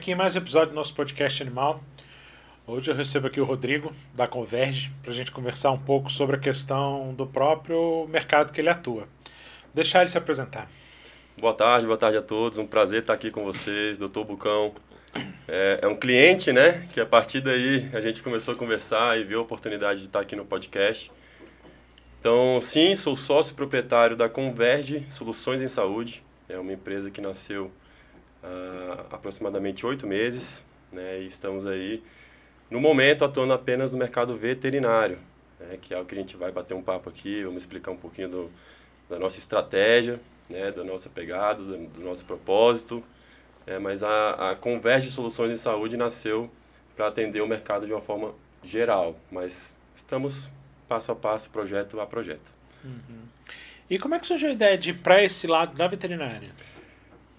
aqui em mais um episódio do nosso podcast Animal. Hoje eu recebo aqui o Rodrigo, da Converge, para a gente conversar um pouco sobre a questão do próprio mercado que ele atua. Vou deixar ele se apresentar. Boa tarde, boa tarde a todos. Um prazer estar aqui com vocês, doutor Bucão. É, é, um cliente, né? Que a partir daí a gente começou a conversar e viu a oportunidade de estar aqui no podcast. Então, sim, sou sócio proprietário da Converge Soluções em Saúde. É uma empresa que nasceu aproximadamente oito meses, né, e estamos aí, no momento, atuando apenas no mercado veterinário, né, que é o que a gente vai bater um papo aqui, vamos explicar um pouquinho do, da nossa estratégia, né, da nossa pegada, do, do nosso propósito, é, mas a, a Converge Soluções em Saúde nasceu para atender o mercado de uma forma geral, mas estamos passo a passo, projeto a projeto. Uhum. E como é que surgiu a ideia de ir para esse lado da veterinária?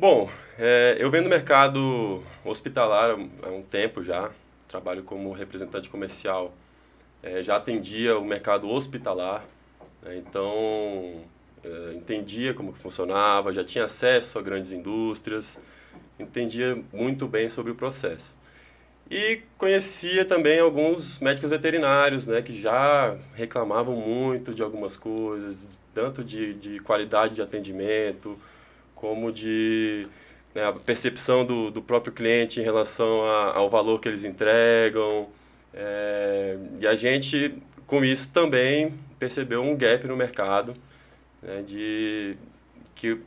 Bom, é, eu venho no mercado hospitalar há um tempo já, trabalho como representante comercial, é, já atendia o mercado hospitalar, né, então é, entendia como funcionava, já tinha acesso a grandes indústrias, entendia muito bem sobre o processo. E conhecia também alguns médicos veterinários, né, que já reclamavam muito de algumas coisas, tanto de, de qualidade de atendimento, como de né, a percepção do, do próprio cliente em relação a, ao valor que eles entregam. É, e a gente, com isso, também percebeu um gap no mercado né, de que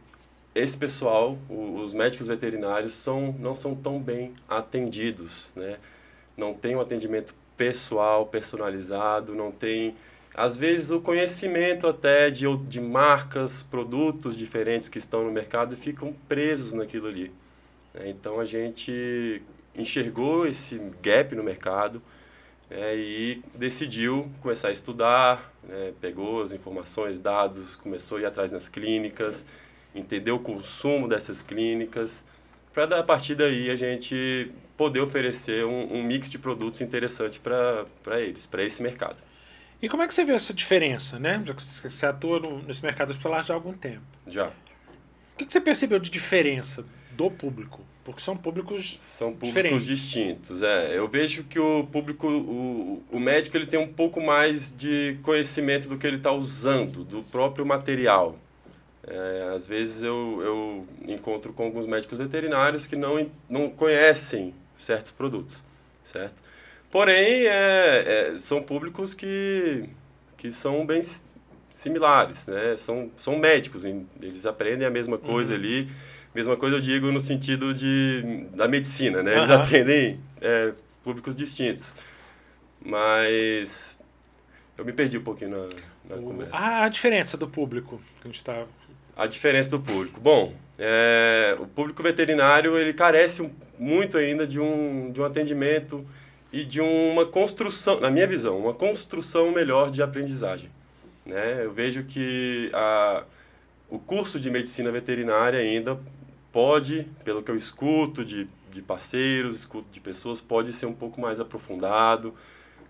esse pessoal, o, os médicos veterinários, são, não são tão bem atendidos. Né? Não tem um atendimento pessoal, personalizado, não tem às vezes o conhecimento até de, de marcas, produtos diferentes que estão no mercado ficam presos naquilo ali. Né? Então a gente enxergou esse gap no mercado né, e decidiu começar a estudar, né, pegou as informações, dados, começou a ir atrás nas clínicas, entender o consumo dessas clínicas, para a partir daí a gente poder oferecer um, um mix de produtos interessante para eles, para esse mercado. E como é que você vê essa diferença, né? Já que você atua no, nesse mercado hospitalar já há algum tempo. Já. O que, que você percebeu de diferença do público? Porque são públicos São públicos diferentes. distintos, é. Eu vejo que o público, o, o médico, ele tem um pouco mais de conhecimento do que ele está usando, do próprio material. É, às vezes eu, eu encontro com alguns médicos veterinários que não, não conhecem certos produtos, certo? Porém, é, é, são públicos que, que são bem similares, né? São, são médicos, eles aprendem a mesma coisa uhum. ali. Mesma coisa eu digo no sentido de, da medicina, né? Eles uhum. atendem é, públicos distintos. Mas eu me perdi um pouquinho na, na o, conversa. Ah, a, diferença do público que a gente está... A diferença do público. Bom, é, o público veterinário, ele carece muito ainda de um, de um atendimento e de uma construção, na minha visão, uma construção melhor de aprendizagem. Né? Eu vejo que a, o curso de medicina veterinária ainda pode, pelo que eu escuto de, de parceiros, escuto de pessoas, pode ser um pouco mais aprofundado,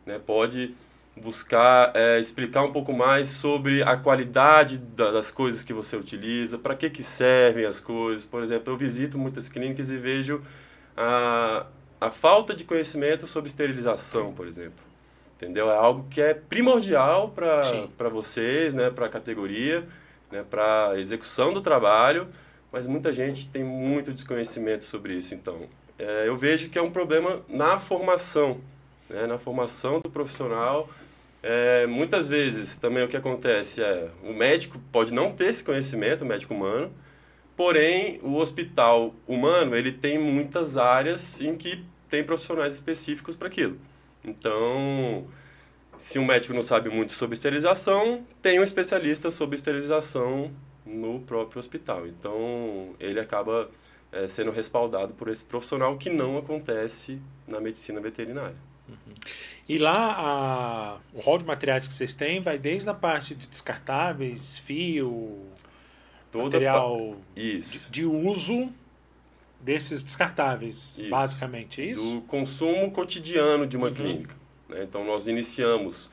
né? pode buscar é, explicar um pouco mais sobre a qualidade da, das coisas que você utiliza, para que, que servem as coisas. Por exemplo, eu visito muitas clínicas e vejo a, a falta de conhecimento sobre esterilização, por exemplo. Entendeu? É algo que é primordial para vocês, né, para a categoria, né, para a execução do trabalho, mas muita gente tem muito desconhecimento sobre isso. Então, é, eu vejo que é um problema na formação, né, na formação do profissional. É, muitas vezes também o que acontece é o médico pode não ter esse conhecimento, o médico humano, porém o hospital humano ele tem muitas áreas em que tem profissionais específicos para aquilo. Então, se um médico não sabe muito sobre esterilização, tem um especialista sobre esterilização no próprio hospital. Então, ele acaba é, sendo respaldado por esse profissional que não acontece na medicina veterinária. Uhum. E lá, a, o rol de materiais que vocês têm vai desde a parte de descartáveis, fio, Toda material pa... de, de uso desses descartáveis, isso. basicamente, é isso? Do consumo cotidiano de uma uhum. clínica. Né? Então, nós iniciamos,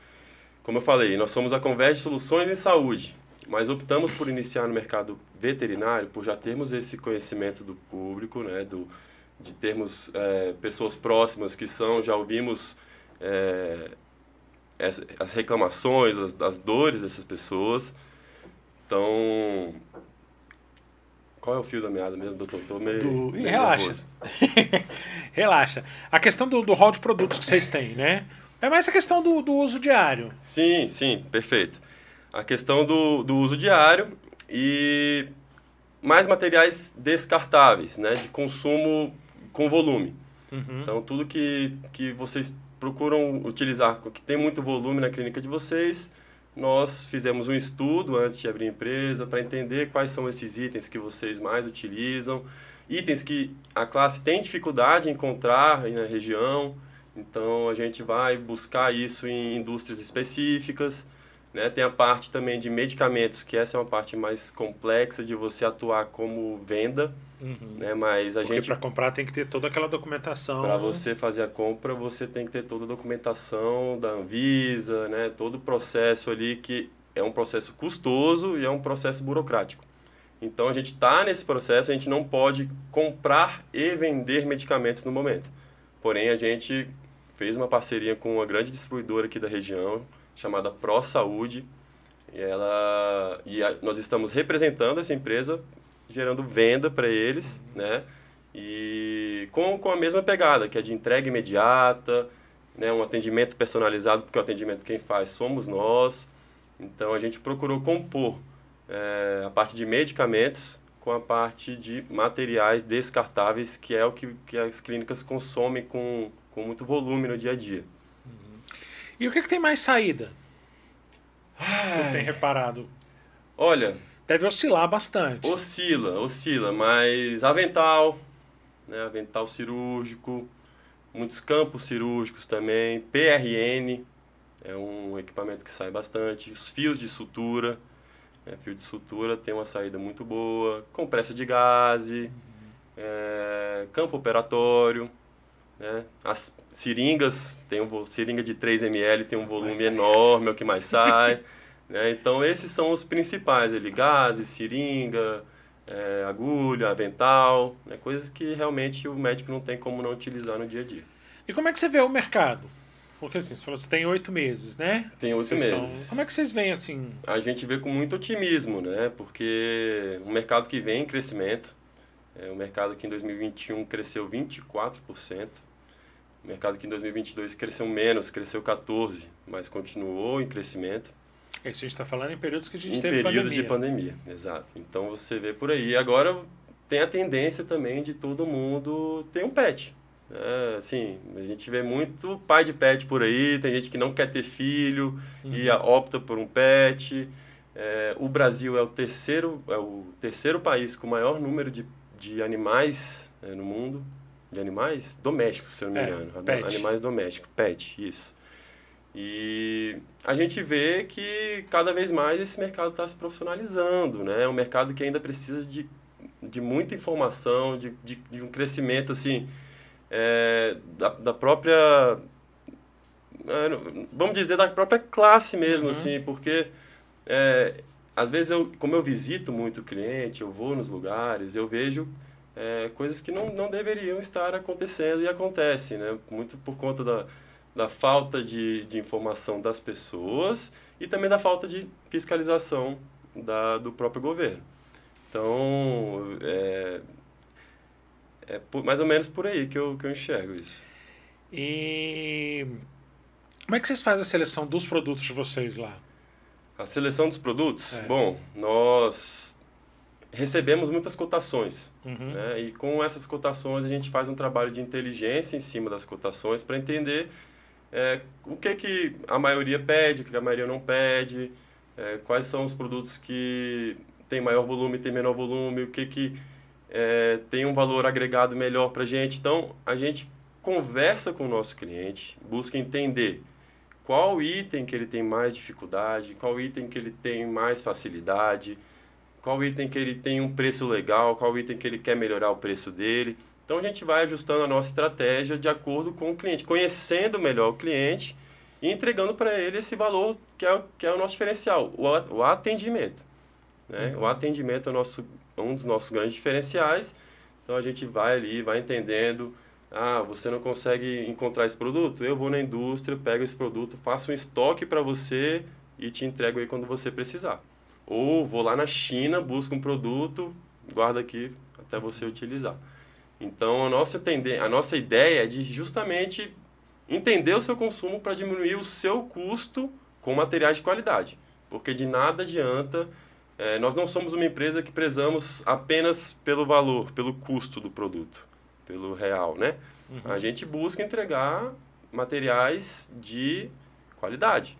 como eu falei, nós somos a Converge Soluções em Saúde, mas optamos por iniciar no mercado veterinário, por já termos esse conhecimento do público, né? do, de termos é, pessoas próximas que são, já ouvimos é, as, as reclamações, as, as dores dessas pessoas. Então, qual é o fio da meada mesmo, doutor? Tô meio, do... meio Relaxa. Relaxa. A questão do, do hall de produtos que vocês têm, né? É mais a questão do, do uso diário. Sim, sim, perfeito. A questão do, do uso diário e mais materiais descartáveis, né? De consumo com volume. Uhum. Então, tudo que, que vocês procuram utilizar, que tem muito volume na clínica de vocês, nós fizemos um estudo antes de abrir a empresa para entender quais são esses itens que vocês mais utilizam, itens que a classe tem dificuldade em encontrar aí na região. Então a gente vai buscar isso em indústrias específicas. Né? Tem a parte também de medicamentos, que essa é uma parte mais complexa de você atuar como venda. Uhum. Né? Mas a Porque gente. para comprar tem que ter toda aquela documentação. Para né? você fazer a compra, você tem que ter toda a documentação da Anvisa, né? todo o processo ali que é um processo custoso e é um processo burocrático. Então a gente está nesse processo, a gente não pode comprar e vender medicamentos no momento. Porém, a gente fez uma parceria com uma grande distribuidora aqui da região, chamada Pro Saúde. E, ela, e a, nós estamos representando essa empresa gerando venda para eles, né? E com, com a mesma pegada, que é de entrega imediata, né? um atendimento personalizado, porque o atendimento quem faz somos nós. Então a gente procurou compor é, a parte de medicamentos com a parte de materiais descartáveis, que é o que, que as clínicas consomem com, com muito volume no dia a dia. Uhum. E o que, é que tem mais saída? Você tem reparado? Olha, deve oscilar bastante. Oscila, oscila, mas avental, né, avental cirúrgico, muitos campos cirúrgicos também, PRN é um equipamento que sai bastante, os fios de sutura, né, fio de sutura tem uma saída muito boa, compressa de gase, uhum. é, campo operatório, né, as seringas, tem um, seringa de 3 ml tem um volume enorme, é o que mais sai. Né? Então, esses são os principais ali, gases, seringa, é, agulha, avental, né? coisas que realmente o médico não tem como não utilizar no dia a dia. E como é que você vê o mercado? Porque assim, você falou que tem oito meses, né? Tem oito meses. Estão... Como é que vocês veem assim? A gente vê com muito otimismo, né? Porque um mercado que vem em crescimento. É um mercado que em 2021 cresceu 24%. O mercado que em 2022 cresceu menos, cresceu 14%, mas continuou em crescimento. É, isso a gente está falando em períodos que a gente em teve períodos pandemia. de né? pandemia, exato. Então você vê por aí. Agora tem a tendência também de todo mundo ter um pet. É, assim, a gente vê muito pai de pet por aí, tem gente que não quer ter filho uhum. e opta por um pet. É, o Brasil é o terceiro é o terceiro país com o maior número de, de animais é, no mundo, de animais domésticos, se eu não me é, engano, animais domésticos, pet, isso. E a gente vê que cada vez mais esse mercado está se profissionalizando, né? É um mercado que ainda precisa de, de muita informação, de, de, de um crescimento, assim, é, da, da própria... Eh, vamos dizer, da própria classe mesmo, uhum. assim, porque... É, às vezes, eu, como eu visito muito o cliente, eu vou nos lugares, eu vejo é, coisas que não, não deveriam estar acontecendo e acontecem, né? Muito por conta da da falta de, de informação das pessoas e também da falta de fiscalização da, do próprio governo. Então, é, é por, mais ou menos por aí que eu, que eu enxergo isso. E como é que vocês fazem a seleção dos produtos de vocês lá? A seleção dos produtos? É. Bom, nós recebemos muitas cotações. Uhum. Né? E com essas cotações a gente faz um trabalho de inteligência em cima das cotações para entender é, o que, que a maioria pede, o que a maioria não pede, é, quais são os produtos que tem maior volume, tem menor volume, o que, que é, tem um valor agregado melhor para a gente. Então, a gente conversa com o nosso cliente, busca entender qual item que ele tem mais dificuldade, qual item que ele tem mais facilidade, qual item que ele tem um preço legal, qual item que ele quer melhorar o preço dele. Então a gente vai ajustando a nossa estratégia de acordo com o cliente, conhecendo melhor o cliente e entregando para ele esse valor que é, que é o nosso diferencial, o, atendimento. Né? Uhum. O atendimento é o nosso, um dos nossos grandes diferenciais. Então a gente vai ali, vai entendendo. Ah, você não consegue encontrar esse produto? Eu vou na indústria, pego esse produto, faço um estoque para você e te entrego aí quando você precisar. Ou vou lá na China, busco um produto, guardo aqui até você utilizar. Então, a nossa, tende... a nossa ideia é de justamente entender o seu consumo para diminuir o seu custo com materiais de qualidade. Porque de nada adianta. É, nós não somos uma empresa que prezamos apenas pelo valor, pelo custo do produto, pelo real, né? Uhum. A gente busca entregar materiais de qualidade.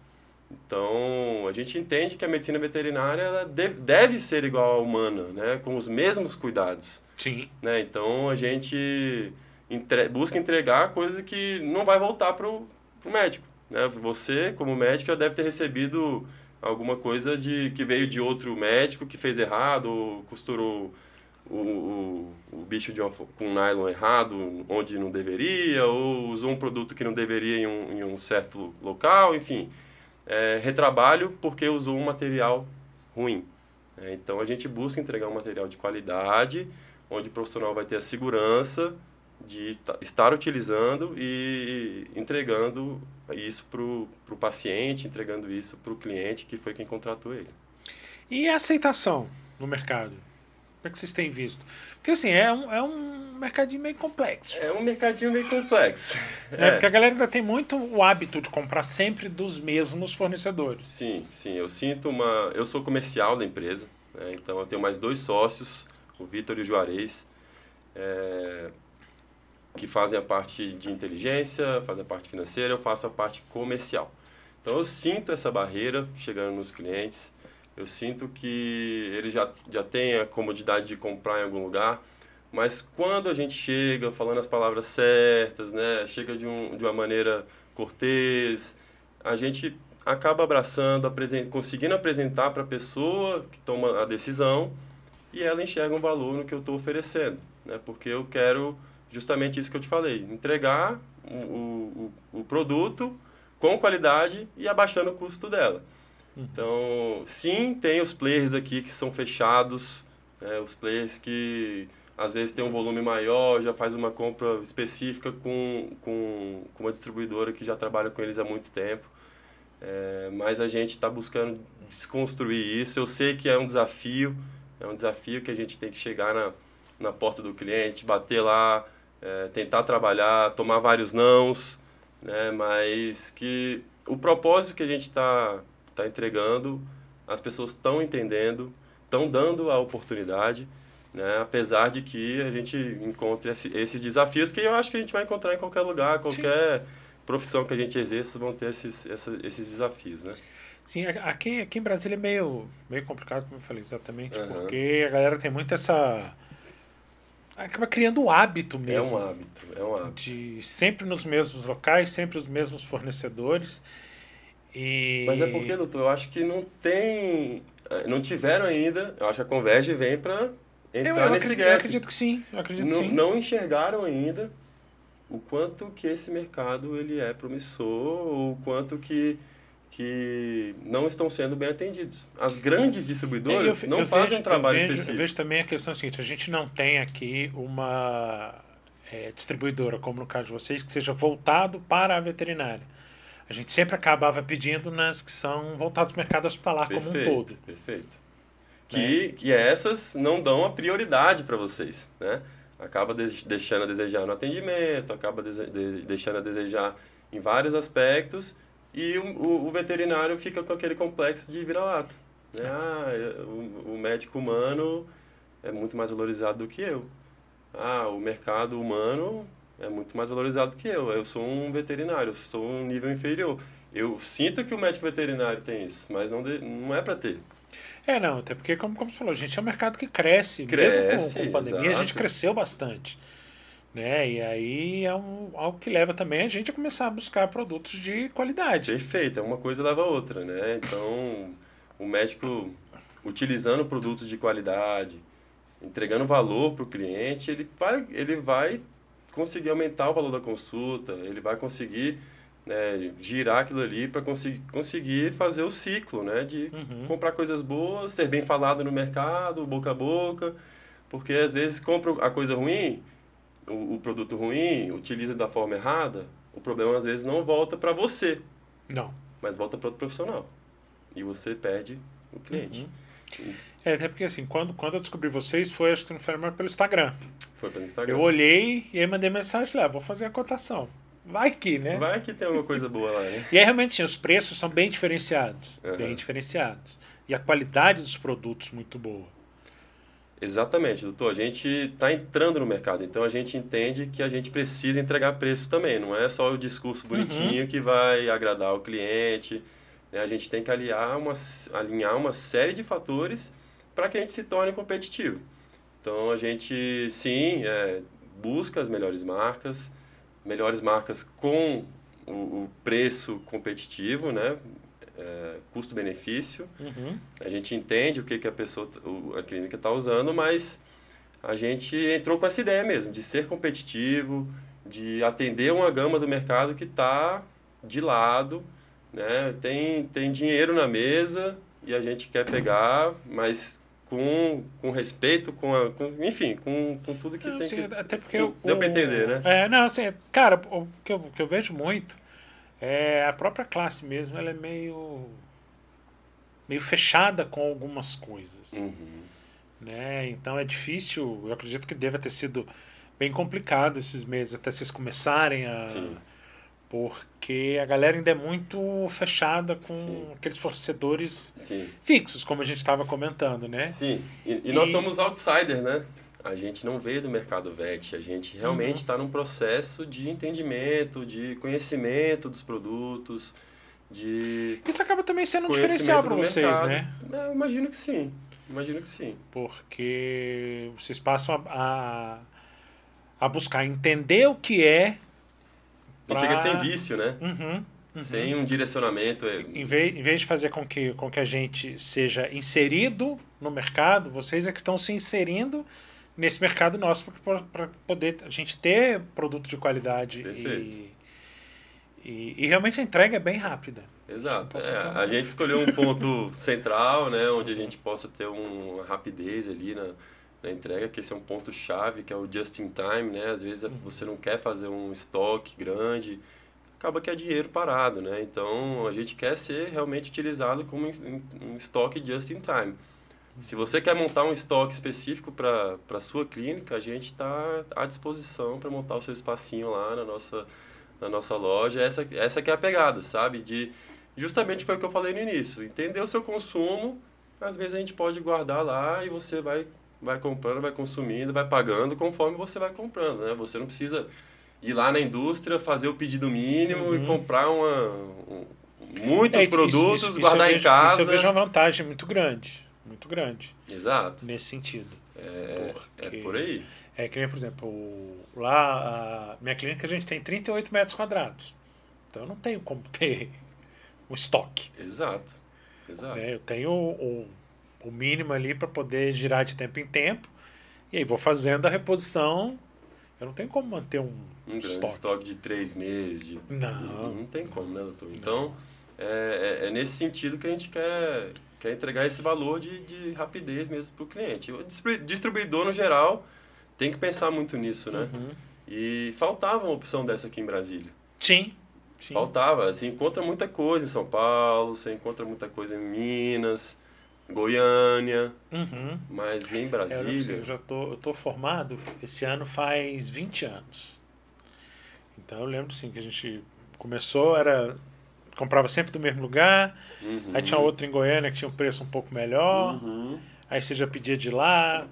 Então, a gente entende que a medicina veterinária deve, deve ser igual à humana, né? com os mesmos cuidados. Sim. Né? Então, a gente entre, busca entregar coisa que não vai voltar para o médico. Né? Você, como médico, deve ter recebido alguma coisa de que veio de outro médico que fez errado, ou costurou o, o, o bicho uma, com nylon errado onde não deveria, ou usou um produto que não deveria em um, em um certo local, enfim é, retrabalho porque usou um material ruim. É, então a gente busca entregar um material de qualidade, onde o profissional vai ter a segurança de estar utilizando e entregando isso para o paciente, entregando isso para o cliente que foi quem contratou ele. E a aceitação no mercado? Como é que vocês têm visto? Porque assim, é um, é um mercadinho meio complexo. É um mercadinho meio complexo. É, é, porque a galera ainda tem muito o hábito de comprar sempre dos mesmos fornecedores. Sim, sim. Eu sinto uma. Eu sou comercial da empresa, né? então eu tenho mais dois sócios, o Vitor e o Juarez, é... que fazem a parte de inteligência, fazem a parte financeira, eu faço a parte comercial. Então eu sinto essa barreira chegando nos clientes. Eu sinto que ele já, já tem a comodidade de comprar em algum lugar mas quando a gente chega falando as palavras certas, né, chega de, um, de uma maneira cortês, a gente acaba abraçando, conseguindo apresentar para a pessoa que toma a decisão e ela enxerga um valor no que eu estou oferecendo, né, porque eu quero justamente isso que eu te falei, entregar o, o, o produto com qualidade e abaixando o custo dela. Hum. Então, sim, tem os players aqui que são fechados, né, os players que às vezes tem um volume maior, já faz uma compra específica com, com, com uma distribuidora que já trabalha com eles há muito tempo. É, mas a gente está buscando desconstruir isso. Eu sei que é um desafio, é um desafio que a gente tem que chegar na, na porta do cliente, bater lá, é, tentar trabalhar, tomar vários nãos, né? mas que o propósito que a gente está tá entregando, as pessoas estão entendendo, estão dando a oportunidade. Né? Apesar de que a gente encontre esse, esses desafios que eu acho que a gente vai encontrar em qualquer lugar, qualquer Sim. profissão que a gente exerça vão ter esses, essa, esses desafios, né? Sim, aqui, aqui em Brasília é meio, meio complicado, como eu falei, exatamente, uhum. porque a galera tem muito essa... Acaba criando o um hábito mesmo. É um hábito, é um hábito. De sempre nos mesmos locais, sempre os mesmos fornecedores. E... Mas é porque, doutor, eu acho que não tem... Eh, não tiveram ainda, eu acho que a Converge vem para então eu, eu nesse acredito, gap. Eu acredito que sim, eu acredito não, sim. Não enxergaram ainda o quanto que esse mercado ele é promissor, o quanto que que não estão sendo bem atendidos. As grandes distribuidoras é, eu, eu, não eu fazem vejo, um trabalho vejo, específico. Eu vejo também a questão seguinte: a gente não tem aqui uma é, distribuidora, como no caso de vocês, que seja voltado para a veterinária. A gente sempre acabava pedindo nas que são voltadas para o mercado hospitalar perfeito, como um todo. Perfeito que, né? que essas não dão a prioridade para vocês, né? Acaba de, deixando a desejar no atendimento, acaba de, deixando a desejar em vários aspectos e o, o, o veterinário fica com aquele complexo de vira-lata. Né? É. Ah, é, o, o médico humano é muito mais valorizado do que eu. Ah, o mercado humano é muito mais valorizado do que eu. Eu sou um veterinário, eu sou um nível inferior. Eu sinto que o médico veterinário tem isso, mas não, de, não é para ter. É, não, até porque, como, como você falou, a gente é um mercado que cresce. cresce Mesmo com, com a pandemia, exato. a gente cresceu bastante. Né? E aí é um, algo que leva também a gente a começar a buscar produtos de qualidade. Perfeito, uma coisa leva a outra, né? Então, o médico utilizando produtos de qualidade, entregando valor para o cliente, ele vai, ele vai conseguir aumentar o valor da consulta, ele vai conseguir né, girar aquilo ali para conseguir, conseguir fazer o ciclo, né, de uhum. comprar coisas boas, ser bem falado no mercado, boca a boca, porque às vezes compra a coisa ruim, o, o produto ruim, utiliza da forma errada, o problema às vezes não volta para você. Não. Mas volta para outro profissional. E você perde o cliente. Uhum. E... É, até porque assim, quando, quando eu descobri vocês, foi acho que não foi mais pelo Instagram. Foi pelo Instagram. Eu olhei e aí mandei mensagem lá, ah, vou fazer a cotação. Vai que, né? Vai que tem alguma coisa boa lá, né? e aí, realmente, sim, os preços são bem diferenciados. Uhum. Bem diferenciados. E a qualidade dos produtos muito boa. Exatamente, doutor. A gente está entrando no mercado, então a gente entende que a gente precisa entregar preços também. Não é só o discurso uhum. bonitinho uhum. que vai agradar o cliente. Né? A gente tem que aliar uma, alinhar uma série de fatores para que a gente se torne competitivo. Então a gente, sim, é, busca as melhores marcas, melhores marcas com o, o preço competitivo, né? É, custo-benefício. Uhum. A gente entende o que, que a pessoa, a clínica está usando, mas a gente entrou com essa ideia mesmo de ser competitivo, de atender uma gama do mercado que está de lado, né? Tem tem dinheiro na mesa e a gente quer pegar, mas com, com respeito, com, a, com enfim, com, com tudo que não, tem que... Até porque deu para entender, né? É, não, assim, cara, o que eu, o que eu vejo muito é a própria classe mesmo, ela é meio meio fechada com algumas coisas. Uhum. Né? Então é difícil, eu acredito que deva ter sido bem complicado esses meses até vocês começarem a Sim. Porque a galera ainda é muito fechada com Sim. aqueles fornecedores Sim. fixos, como a gente estava comentando, né? Sim, e, e, e, nós somos outsiders, né? A gente não veio do mercado VET, a gente realmente está uhum. Tá num processo de entendimento, de conhecimento dos produtos, de... Isso acaba também sendo um diferencial para vocês, mercado. né? É, eu imagino que sim. Imagino que sim. Porque vocês passam a, a, a, buscar entender o que é Pra... Chega sem vício, né? Uhum. Uhum. Sem um direcionamento. É em vez, em vez de fazer com que, com que a gente seja inserido no mercado, vocês é que estão se inserindo nesse mercado nosso para poder a gente ter produto de qualidade e, e, e, realmente a entrega é bem rápida. Exato. É, a gente escolheu um ponto central, né, onde a gente possa ter uma rapidez ali na, na entrega, que esse é um ponto chave, que é o just in time, né? Às vezes uhum. você não quer fazer um estoque grande, acaba que é dinheiro parado, né? Então a uhum. gente quer ser realmente utilizado como um estoque just in time. Uhum. Se você quer montar um estoque específico para a sua clínica, a gente está à disposição para montar o seu espacinho lá na nossa, na nossa loja. Essa, essa que é a pegada, sabe? De, justamente foi o que eu falei no início. Entender o seu consumo, às vezes a gente pode guardar lá e você vai vai comprando, vai consumindo, vai pagando conforme você vai comprando, né? Você não precisa ir lá na indústria, fazer o pedido mínimo uhum. e comprar uma, um, muitos é, produtos, isso, isso, guardar isso vejo, em casa. Isso eu vejo uma vantagem muito grande, muito grande. Exato. Nesse sentido. É, é, é por aí. É que nem, por exemplo, lá, a minha clínica a gente tem 38 metros quadrados. Então eu não tenho como ter um estoque. Exato. Exato. Né? Eu tenho um o mínimo ali para poder girar de tempo em tempo. E aí vou fazendo a reposição. Eu não tenho como manter um, um estoque. estoque de três meses. De... Não. Não tem como, né, doutor? Não. Então, é, é, é nesse sentido que a gente quer quer entregar esse valor de, de rapidez mesmo para o cliente. O distribuidor, no geral, tem que pensar muito nisso, né? Uhum. E faltava uma opção dessa aqui em Brasília. Sim. Sim. Faltava. Você assim, encontra muita coisa em São Paulo, você encontra muita coisa em Minas, Goiânia, uhum. mas em Brasília. eu, já tô, eu tô formado, esse ano faz 20 anos. Então eu lembro assim que a gente começou, era. Comprava sempre do mesmo lugar, uhum. aí tinha outro em Goiânia que tinha um preço um pouco melhor, uhum. aí você já pedia de lá,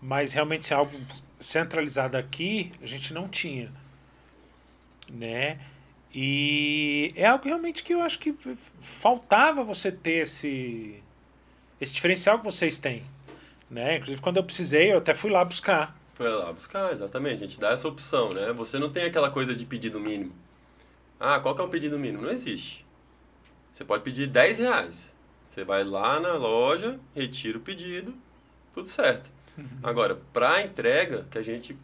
mas realmente se é algo centralizado aqui a gente não tinha, né? E é algo realmente que eu acho que faltava você ter esse esse diferencial que vocês têm. Né? Inclusive, quando eu precisei, eu até fui lá buscar. Foi lá buscar, exatamente. A gente dá essa opção, né? Você não tem aquela coisa de pedido mínimo. Ah, qual que é o pedido mínimo? Não existe. Você pode pedir 10 reais. Você vai lá na loja, retira o pedido, tudo certo. Uhum. Agora, para entrega, que a gente,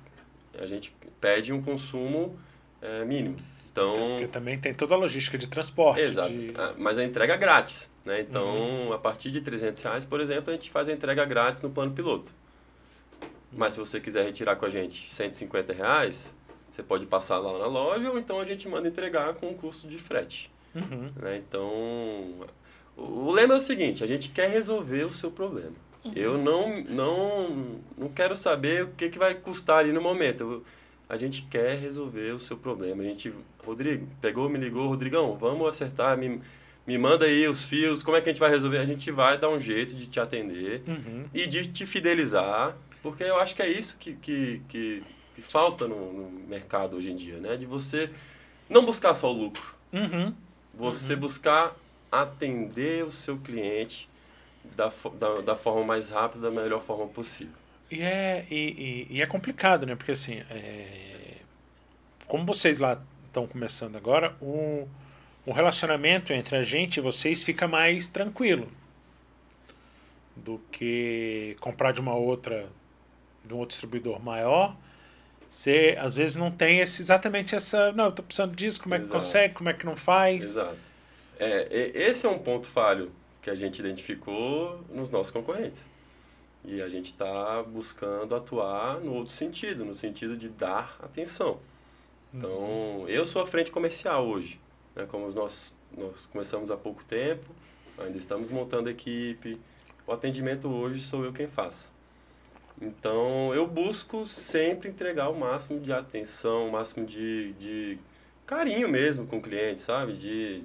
a gente pede um consumo é, mínimo. Então, Porque também tem toda a logística de transporte. Exato. De... Ah, mas a entrega é grátis. Né? Então, uhum. a partir de 300 reais, por exemplo, a gente faz a entrega grátis no plano piloto. Mas se você quiser retirar com a gente 150 reais, você pode passar lá na loja ou então a gente manda entregar com o custo de frete. Uhum. Né? Então, o lema é o seguinte, a gente quer resolver o seu problema. Uhum. Eu não, não, não quero saber o que, que vai custar ali no momento. Eu, a gente quer resolver o seu problema. A gente Rodrigo, pegou, me ligou, Rodrigão, vamos acertar, me, me manda aí os fios, como é que a gente vai resolver? A gente vai dar um jeito de te atender uhum. e de te fidelizar, porque eu acho que é isso que, que, que, que falta no, no, mercado hoje em dia, né? De você não buscar só o lucro, uhum. você uhum. buscar atender o seu cliente da, da, da forma mais rápida, da melhor forma possível. E é, e, e, e é complicado, né? Porque assim, é... como vocês lá estão começando agora, o, o relacionamento entre a gente e vocês fica mais tranquilo do que comprar de uma outra, de um outro distribuidor maior. Você às vezes não tem esse, exatamente essa. Não, eu estou precisando disso, como é que Exato. consegue, como é que não faz. Exato. É, esse é um ponto falho que a gente identificou nos nossos concorrentes. E a gente está buscando atuar no outro sentido, no sentido de dar atenção. Então, uhum. eu sou a frente comercial hoje. Né? Como nós, nós começamos há pouco tempo, ainda estamos montando equipe, o atendimento hoje sou eu quem faz. Então, eu busco sempre entregar o máximo de atenção, o máximo de, de carinho mesmo com o cliente, sabe? De,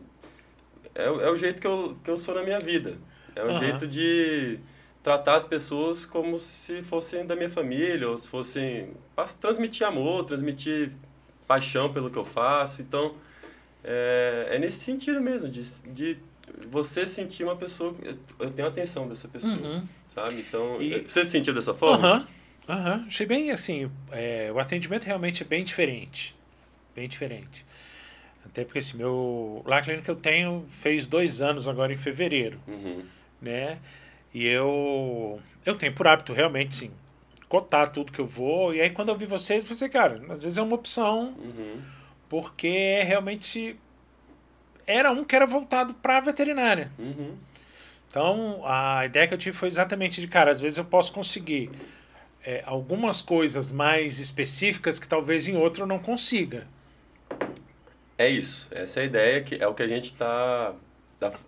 é, é o jeito que eu, que eu sou na minha vida. É um uhum. jeito de tratar as pessoas como se fossem da minha família, ou se fossem... Transmitir amor, transmitir paixão pelo que eu faço. Então, é, é nesse sentido mesmo, de, de você sentir uma pessoa. Eu tenho atenção dessa pessoa, uhum. sabe? Então, e... É, você se sentiu dessa forma? Aham, uhum. uhum. achei bem assim. É, o atendimento realmente é bem diferente. Bem diferente. Até porque esse assim, meu. Lá a clínica eu tenho fez dois anos agora em fevereiro. Uhum. Né? E eu. Eu tenho por hábito realmente, sim, cotar tudo que eu vou. E aí quando eu vi vocês, eu pensei, cara, às vezes é uma opção, uhum. porque é realmente era um que era voltado para veterinária. Uhum. Então, a ideia que eu tive foi exatamente de, cara, às vezes eu posso conseguir é, algumas coisas mais específicas que talvez em outro eu não consiga. É isso. Essa é a ideia, que é o que a gente está...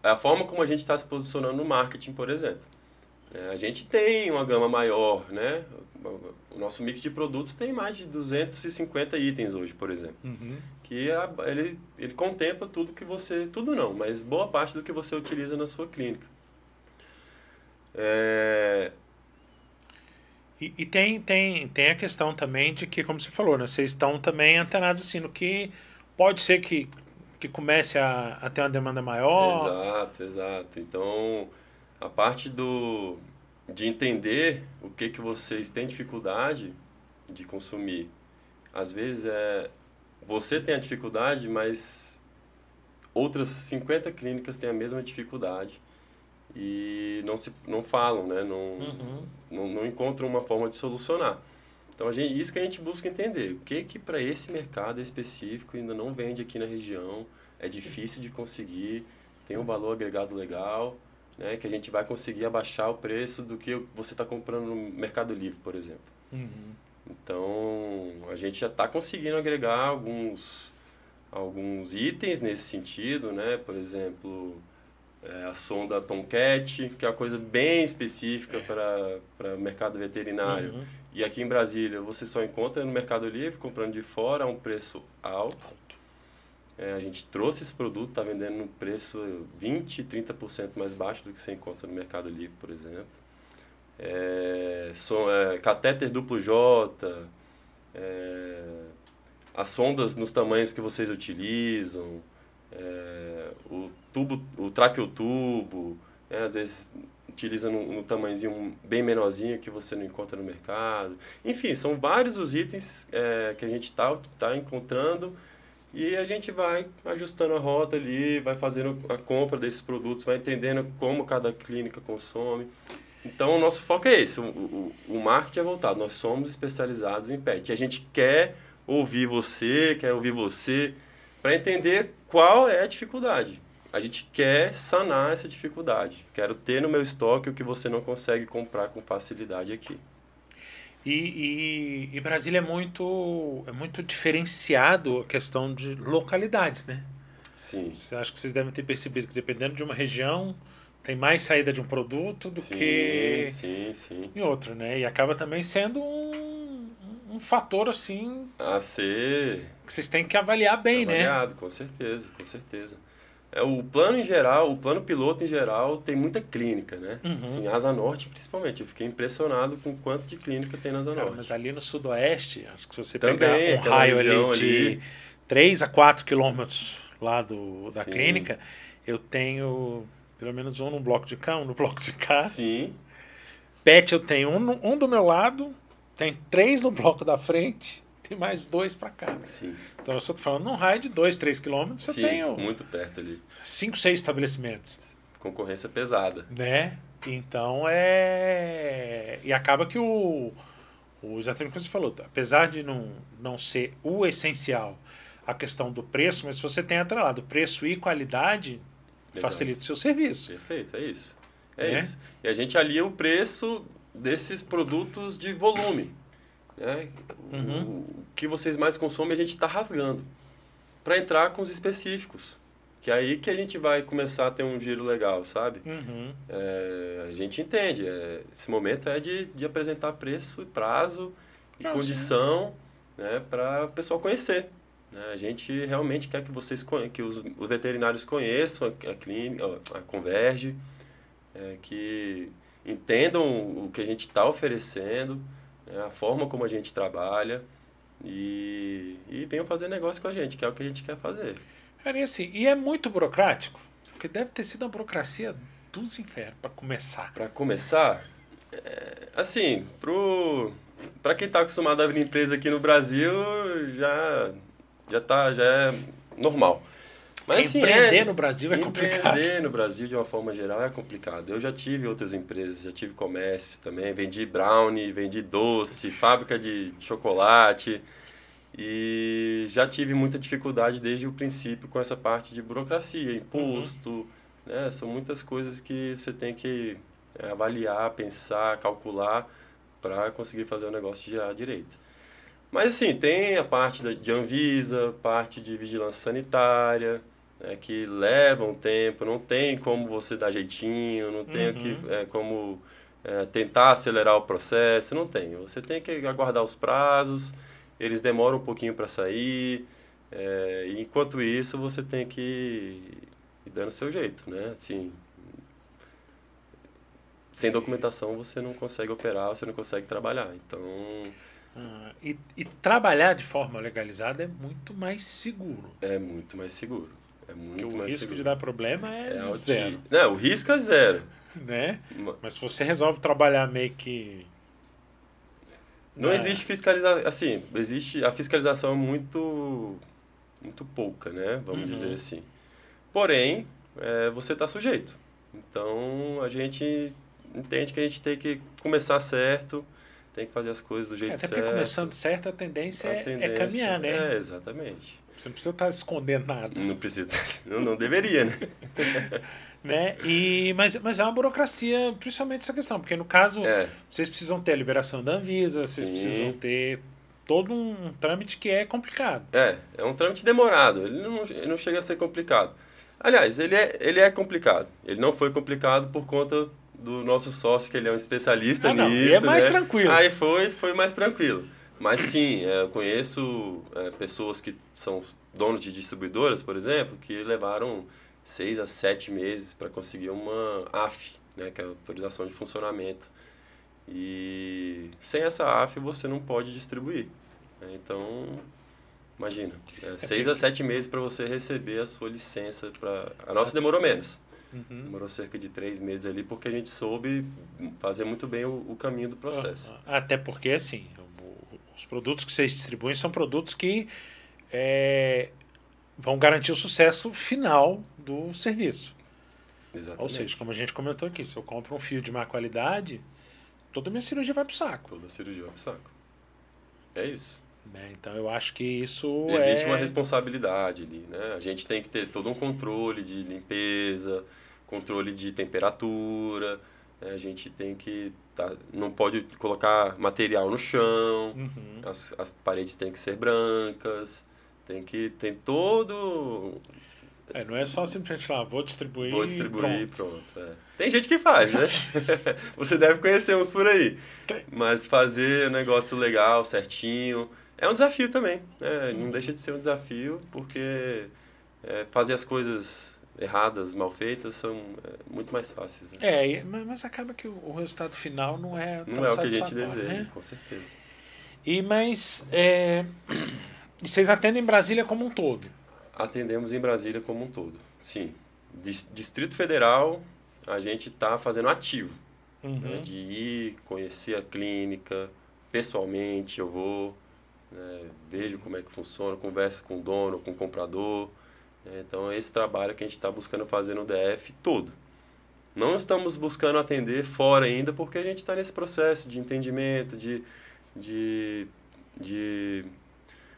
É a forma como a gente está se posicionando no marketing, por exemplo. É, a gente tem uma gama maior, né? O nosso mix de produtos tem mais de 250 itens hoje, por exemplo. Uhum. Que é a, ele, ele contempla tudo que você... Tudo não, mas boa parte do que você utiliza na sua clínica. É... E, e, tem, tem, tem a questão também de que, como você falou, né, vocês estão também antenados assim, no que pode ser que, que comece a, a ter uma demanda maior. Exato, exato. Então, a parte do de entender o que que vocês têm dificuldade de consumir. Às vezes é você tem a dificuldade, mas outras 50 clínicas têm a mesma dificuldade e não se não falam, né? Não, uhum. não, não encontram uma forma de solucionar. Então a gente, isso que a gente busca entender, o que que para esse mercado específico ainda não vende aqui na região, é difícil de conseguir, tem um valor agregado legal né, que a gente vai conseguir abaixar o preço do que você está comprando no Mercado Livre, por exemplo. Uhum. Então, a gente já está conseguindo agregar alguns, alguns itens nesse sentido, né? Por exemplo, é, a sonda Tomcat, que é uma coisa bem específica é. para o mercado veterinário. Uhum. E aqui em Brasília, você só encontra no Mercado Livre, comprando de fora a um preço alto. É, a gente trouxe esse produto, está vendendo num preço 20%, 30% mais baixo do que você encontra no Mercado Livre, por exemplo. É, é, catéter duplo J, é, as sondas nos tamanhos que vocês utilizam, é, o tubo, o traqueotubo, né, às vezes utiliza no, no tamanhozinho bem menorzinho que você não encontra no mercado. Enfim, são vários os itens é, que a gente está tá encontrando e a gente vai ajustando a rota ali, vai fazendo a compra desses produtos, vai entendendo como cada clínica consome. Então, o nosso foco é esse: o, o, o marketing é voltado. Nós somos especializados em pet. E a gente quer ouvir você, quer ouvir você, para entender qual é a dificuldade. A gente quer sanar essa dificuldade. Quero ter no meu estoque o que você não consegue comprar com facilidade aqui. E, e, e, Brasília é muito, é muito diferenciado a questão de localidades, né? Sim. Acho que vocês devem ter percebido que dependendo de uma região, tem mais saída de um produto do sim, que sim, sim. em outra, né? E acaba também sendo um, um fator, assim... A ser... Que vocês têm que avaliar bem, avaliado, né? Avaliado, com certeza, com certeza. É, o plano em geral, o plano piloto em geral tem muita clínica, né? Uhum. Assim, Asa Norte principalmente. Eu fiquei impressionado com o quanto de clínica tem na Asa Norte. Não, mas ali no Sudoeste, acho que se você Também, pegar um raio ali de ali... 3 a 4 quilômetros lá do, da Sim. clínica, eu tenho pelo menos um no bloco de cá, um no bloco de cá. Sim. Pet eu tenho um, um do meu lado, tem três no bloco da frente e mais dois para cá. Né? Sim. Então eu estou falando num raio de 2, 3 quilômetros, você tem muito perto ali. 5, 6 estabelecimentos. Concorrência pesada. Né? Então é. E acaba que o. o exatamente como você falou, apesar de não, não ser o essencial a questão do preço, mas se você tem atrelado preço e qualidade, Exato. facilita o seu serviço. Perfeito, é isso. É né? isso. E a gente alia o preço desses produtos de volume. Né? Uhum. O que vocês mais consomem a gente está rasgando para entrar com os específicos. Que é aí que a gente vai começar a ter um giro legal, sabe? Uhum. É, a gente entende. É, esse momento é de, de apresentar preço, prazo e condição né, para o pessoal conhecer. Né? A gente realmente quer que vocês que os, os veterinários conheçam a, a clínica, a Converge, é, que entendam o que a gente está oferecendo é a forma como a gente trabalha e, e venham fazer negócio com a gente, que é o que a gente quer fazer. é e, assim, e é muito burocrático, porque deve ter sido uma burocracia dos infernos para começar. Para começar, é, assim, pro para quem está acostumado a abrir empresa aqui no Brasil, já já tá já é normal. Mas, assim, empreender é, no Brasil é complicado. Empreender no Brasil, de uma forma geral, é complicado. Eu já tive outras empresas, já tive comércio também, vendi brownie, vendi doce, fábrica de chocolate. E já tive muita dificuldade desde o princípio com essa parte de burocracia, imposto. Uhum. Né? São muitas coisas que você tem que é, avaliar, pensar, calcular para conseguir fazer o negócio girar direito. Mas assim, tem a parte de Anvisa, parte de vigilância sanitária, é, que levam tempo, não tem como você dar jeitinho, não tem uhum. que, é, como é, tentar acelerar o processo, não tem. Você tem que aguardar os prazos, eles demoram um pouquinho para sair, é, enquanto isso você tem que ir dando o seu jeito, né? Assim, sem documentação você não consegue operar, você não consegue trabalhar, então... Ah, e, e trabalhar de forma legalizada é muito mais seguro. É muito mais seguro. É muito Porque o risco seguro. de dar problema é, é zero. Não, o risco é zero. Né? Mas se você resolve trabalhar meio que. Não é. existe fiscalização. Assim, existe. A fiscalização é muito. Muito pouca, né? Vamos uhum. dizer assim. Porém, é, você está sujeito. Então, a gente entende que a gente tem que começar certo, tem que fazer as coisas do é, jeito Até certo. Até porque começando certo, a tendência, a é tendência é, é caminhar, né? É, exatamente. Você não precisa estar tá escondendo nada. Não precisa. Tá, não, não deveria, né? né? E, mas, mas é uma burocracia, principalmente essa questão, porque no caso, é. vocês precisam ter a liberação da Anvisa, vocês Sim. precisam ter todo um trâmite que é complicado. É, é um trâmite demorado, ele não, ele não chega a ser complicado. Aliás, ele é, ele é complicado. Ele não foi complicado por conta do nosso sócio, que ele é um especialista ah, não, E é mais né? tranquilo. Aí foi, foi mais tranquilo. Mas sim, é, eu conheço é, pessoas que são donos de distribuidoras, por exemplo, que levaram seis a sete meses para conseguir uma AF, né, que é a autorização de funcionamento. E sem essa AF você não pode distribuir. Né? Então, imagina, é, é seis a sete meses para você receber a sua licença. Pra... A nossa demorou menos. Uhum. Demorou cerca de três meses ali, porque a gente soube fazer muito bem o, o caminho do processo. Até porque, assim, os produtos que vocês distribuem são produtos que é, vão garantir o sucesso final do serviço. Exatamente. Ou seja, como a gente comentou aqui, se eu compro um fio de má qualidade, toda a minha cirurgia vai para o saco. Toda a cirurgia vai para o saco. É isso. Né? Então eu acho que isso. Existe é... uma responsabilidade ali, né? A gente tem que ter todo um controle de limpeza, controle de temperatura. É, a gente tem que tá, não pode colocar material no chão uhum. as, as paredes têm que ser brancas tem que tem todo é, não é só simplesmente falar, vou distribuir. Vou distribuir pronto. pronto é. Tem gente que faz, né? Você deve conhecer uns por aí. Mas fazer um negócio legal, certinho, é um desafio também. Né? Não uhum. deixa de ser um desafio, porque é, fazer as coisas erradas, mal feitas, são eh, muito mais fáceis. Né? É, mas acaba que o resultado final não é Não é o que a gente deseja, né? com certeza. E mas é, vocês atendem em Brasília como um todo? Atendemos em Brasília como um todo, sim. Distrito Federal, a gente está fazendo ativo. Uhum. Né? de ir conhecer a clínica, pessoalmente eu vou, né? vejo como é que funciona, converso com o dono, com o comprador, é, então, é esse trabalho que a gente está buscando fazer no DF todo. Não estamos buscando atender fora ainda, porque a gente está nesse processo de entendimento, de, de, de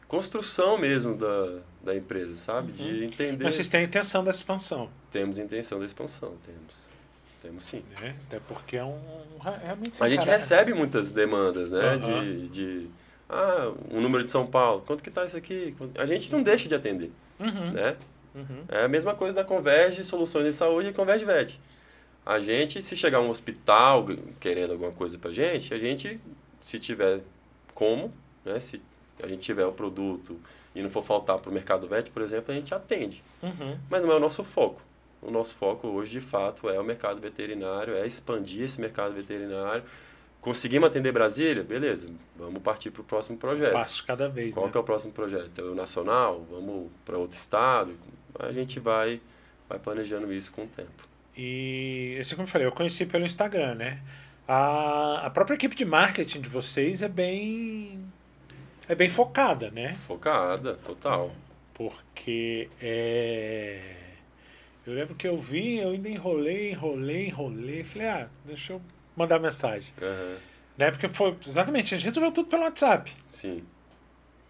construção mesmo da, da empresa, sabe? Uhum. De entender. Mas vocês têm a intenção da expansão? Temos intenção da expansão, temos. Temos sim. É, até porque é um. Realmente a gente recebe muitas demandas, né? Uhum. De, de. Ah, o número de São Paulo, quanto que está isso aqui? A gente não uhum. deixa de atender. Uhum. Né? Uhum. É a mesma coisa da Converge Soluções de Saúde e Converge Vet. A gente, se chegar um hospital querendo alguma coisa para gente, a gente, se tiver como, né? Se a gente tiver o produto e não for faltar para o mercado vet, por exemplo, a gente atende. Uhum. Mas não é o nosso foco. O nosso foco hoje, de fato, é o mercado veterinário, é expandir esse mercado veterinário, Conseguimos atender Brasília? Beleza, vamos partir para o próximo projeto. Passo cada vez. Qual né? que é o próximo projeto? Então, é o nacional? Vamos para outro estado? A gente vai, vai planejando isso com o tempo. E, assim como eu falei, eu conheci pelo Instagram, né? A, a própria equipe de marketing de vocês é bem. É bem focada, né? Focada, total. Porque é. Eu lembro que eu vi, eu ainda enrolei, enrolei, enrolei. Falei, ah, deixa eu mandar mensagem. Uhum. Né? Porque foi. Exatamente, a gente resolveu tudo pelo WhatsApp. Sim.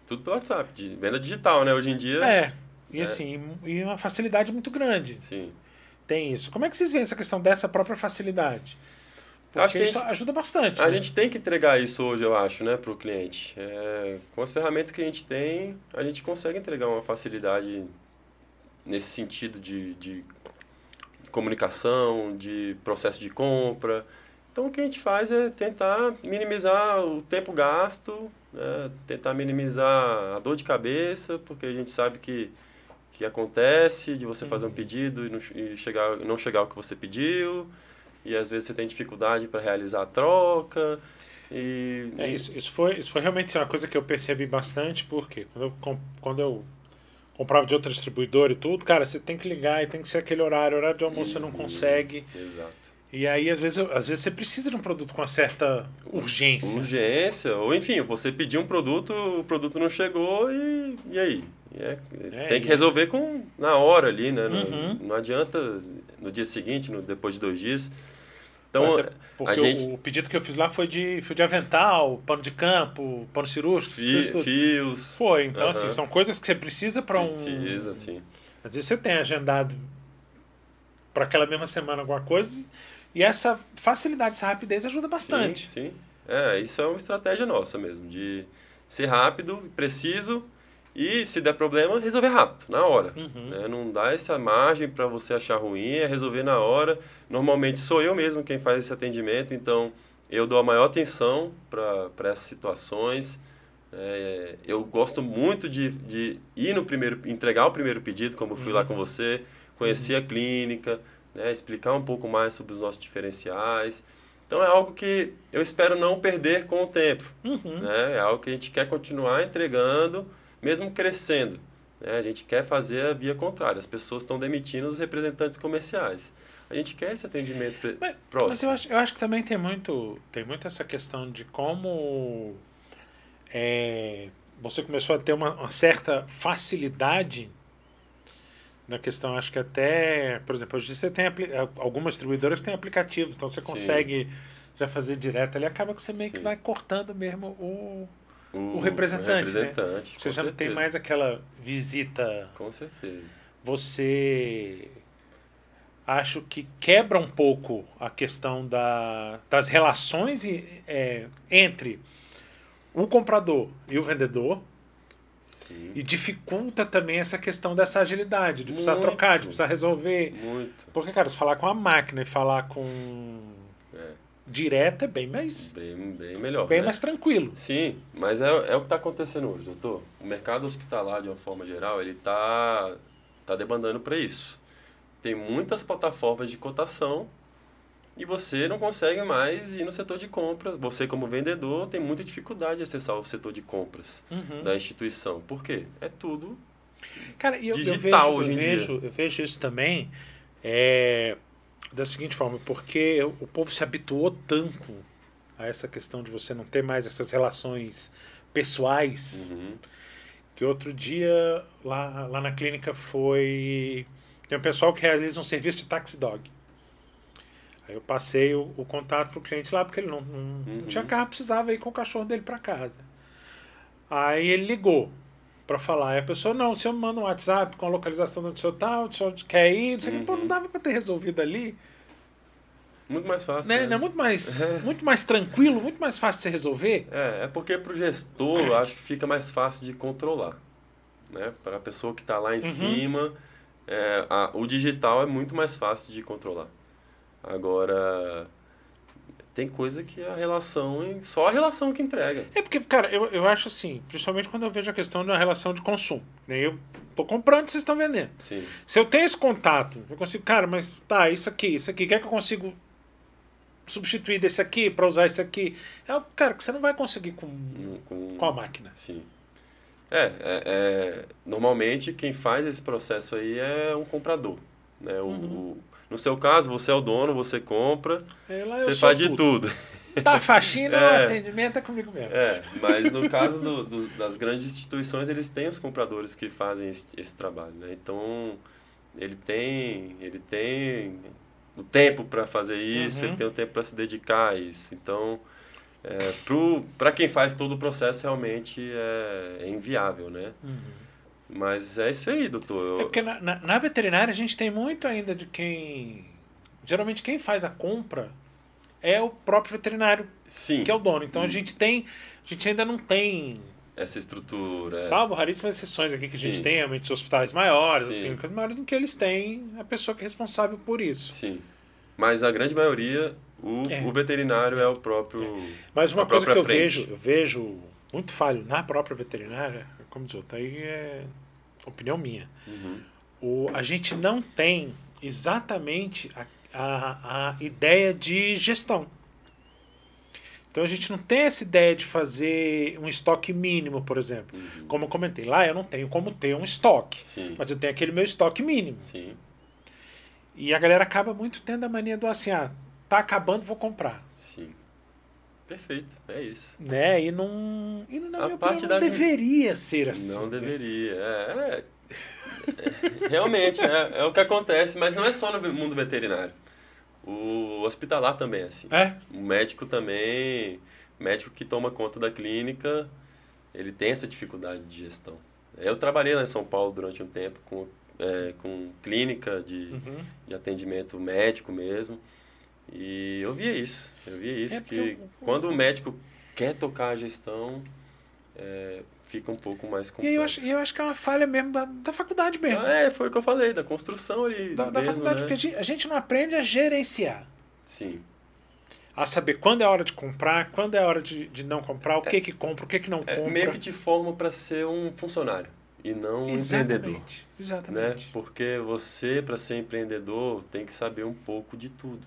Tudo pelo WhatsApp. De, venda digital, né? Hoje em dia. É. E é. assim, e uma facilidade muito grande. Sim. Tem isso. Como é que vocês veem essa questão dessa própria facilidade? Porque acho que isso gente, ajuda bastante. A né? gente tem que entregar isso hoje, eu acho, né, para o cliente. É, com as ferramentas que a gente tem, a gente consegue entregar uma facilidade nesse sentido de, de comunicação, de processo de compra. Então, o que a gente faz é tentar minimizar o tempo gasto, né? tentar minimizar a dor de cabeça, porque a gente sabe que, que acontece de você fazer um uhum. pedido e não, e chegar, não chegar ao que você pediu, e às vezes você tem dificuldade para realizar a troca. E, é, Isso, isso, foi, isso foi realmente assim, uma coisa que eu percebi bastante, porque quando eu, quando eu comprava de outro distribuidor e tudo, cara, você tem que ligar e tem que ser aquele horário, horário de almoço uhum, você não uhum, consegue. Exato. E aí, às vezes, às vezes, você precisa de um produto com uma certa urgência. Urgência, ou enfim, você pediu um produto, o produto não chegou e, e aí? E é, é, tem que resolver com na hora ali, né? Uhum. Não, não, adianta no dia seguinte, no, depois de dois dias. Então, a gente... o pedido que eu fiz lá foi de fio de avental, pano de campo, pano cirúrgico, Fio, fios. Foi, então, uhum. assim, são coisas que você precisa para um. Precisa, sim. Às vezes você tem agendado para aquela mesma semana alguma coisa e essa facilidade, essa rapidez ajuda bastante. Sim, sim. É, isso é uma estratégia nossa mesmo, de ser rápido, preciso e, se der problema, resolver rápido, na hora. Uhum. Né? Não dá essa margem para você achar ruim, é resolver na hora. Normalmente sou eu mesmo quem faz esse atendimento, então eu dou a maior atenção para essas situações. É, eu gosto muito de, de ir no primeiro, entregar o primeiro pedido, como eu fui uhum. lá com você, conhecer uhum. a clínica, né, explicar um pouco mais sobre os nossos diferenciais. Então é algo que eu espero não perder com o tempo. Uhum. Né? É algo que a gente quer continuar entregando, mesmo crescendo. Né? A gente quer fazer a via contrária. As pessoas estão demitindo os representantes comerciais. A gente quer esse atendimento mas, próximo. Mas eu acho, eu acho que também tem muito, tem muito essa questão de como é, você começou a ter uma, uma certa facilidade na questão, acho que até, por exemplo, hoje você tem algumas distribuidoras têm aplicativos, então você consegue Sim. já fazer direto ali, acaba que você meio Sim. que vai cortando mesmo o, o, o representante. O né? representante né? Você já certeza. não tem mais aquela visita. Com certeza. Você acho que quebra um pouco a questão da, das relações é, entre o comprador e o vendedor, Sim. E dificulta também essa questão dessa agilidade, de precisar trocar, de precisar resolver. Muito. Porque, cara, se falar com a máquina e falar com. É. Direto é bem mais. Bem, bem melhor. Bem né? mais tranquilo. Sim, mas é, é o que está acontecendo hoje, doutor. O mercado hospitalar, de uma forma geral, ele está tá, tá demandando para isso. Tem muitas plataformas de cotação e você não consegue mais ir no setor de compras. Você, como vendedor, tem muita dificuldade de acessar o setor de compras uhum. da instituição. Por quê? É tudo Cara, eu, digital eu vejo, hoje em eu vejo, dia. Eu vejo isso também é, da seguinte forma, porque o povo se habituou tanto a essa questão de você não ter mais essas relações pessoais. Uhum. Que outro dia, lá, lá na clínica, foi. Tem um pessoal que realiza um serviço de taxi dog. Aí eu passei o, o contato pro cliente lá, porque ele não, não, uhum. não tinha uhum. carro, precisava ir com o cachorro dele para casa. Aí ele ligou para falar. Aí a pessoa, não, se eu mando um WhatsApp com a localização do seu tal, o senhor quer ir, não sei uhum. Pô, não uhum. dava para ter resolvido ali. Muito mais fácil. Né? né? né muito, mais, é. muito mais tranquilo, muito mais fácil de se resolver. É, é porque para o gestor acho que fica mais fácil de controlar. Né? Para a pessoa que está lá em uhum. cima, é, a, o digital é muito mais fácil de controlar. Agora, tem coisa que é a relação, só a relação que entrega. É porque, cara, eu, eu acho assim, principalmente quando eu vejo a questão da relação de consumo. Né? Eu tô comprando, vocês estão vendendo. Sim. Se eu tenho esse contato, eu consigo, cara, mas tá, isso aqui, isso aqui, quer é que eu consigo substituir desse aqui para usar esse aqui? É, o cara, que você não vai conseguir com, hum, com, com a máquina. Sim. É, é, é, normalmente quem faz esse processo aí é um comprador. Né? O, uhum. o no seu caso, você é o dono, você compra, Ela, é, você faz de tudo. tudo. Tá faxina, é, é, atendimento é comigo mesmo. É, mas no caso do, do, das grandes instituições, eles têm os compradores que fazem esse, esse trabalho, né? Então, ele tem, ele tem o tempo para fazer isso, uhum. ele tem o tempo para se dedicar a isso. Então, é, para quem faz todo o processo, realmente é, é inviável, né? Uhum. Mas é isso aí, doutor. É porque na, na, na, veterinária a gente tem muito ainda de quem. Geralmente quem faz a compra é o próprio veterinário Sim. que é o dono. Então hum. a gente tem. A gente ainda não tem. Essa estrutura. É. Salvo raríssimas exceções aqui que Sim. a gente tem, realmente os hospitais maiores, Sim. as clínicas maiores, em que eles têm a pessoa que é responsável por isso. Sim. Mas a grande maioria, o, é. o veterinário é o próprio. É. Mas uma coisa que eu frente. vejo, eu vejo muito falho na própria veterinária, é como diz outro, aí é opinião minha, uhum. o, a gente não tem exatamente a, a, a ideia de gestão. Então a gente não tem essa ideia de fazer um estoque mínimo, por exemplo. Uhum. Como eu comentei lá, eu não tenho como ter um estoque, Sim. mas eu tenho aquele meu estoque mínimo. Sim. E a galera acaba muito tendo a mania do assim, ah, tá acabando, vou comprar. Sim. Perfeito, é isso. Né? E não. E na a minha parte opinião, não deveria gente... ser assim. Não né? deveria. É, é, realmente, é, é o que acontece, mas não é só no mundo veterinário. O hospitalar também é assim. É? O médico também. Médico que toma conta da clínica, ele tem essa dificuldade de gestão. Eu trabalhei lá em São Paulo durante um tempo com, é, com clínica de, uhum. de atendimento médico mesmo. E eu via isso. Eu via isso, é que eu... quando o médico quer tocar a gestão, é, fica um pouco mais complexo. E eu acho, eu acho que é uma falha mesmo da, da faculdade mesmo. Ah, é, foi o que eu falei, da construção ali. Da, mesmo, da faculdade, né? porque a gente não aprende a gerenciar. Sim. A saber quando é hora de comprar, quando é hora de, de não comprar, o é, que que compra, o que que não compra. É, meio que te forma para ser um funcionário e não um exatamente, empreendedor. Né? Exatamente. Né? Porque você, para ser empreendedor, tem que saber um pouco de tudo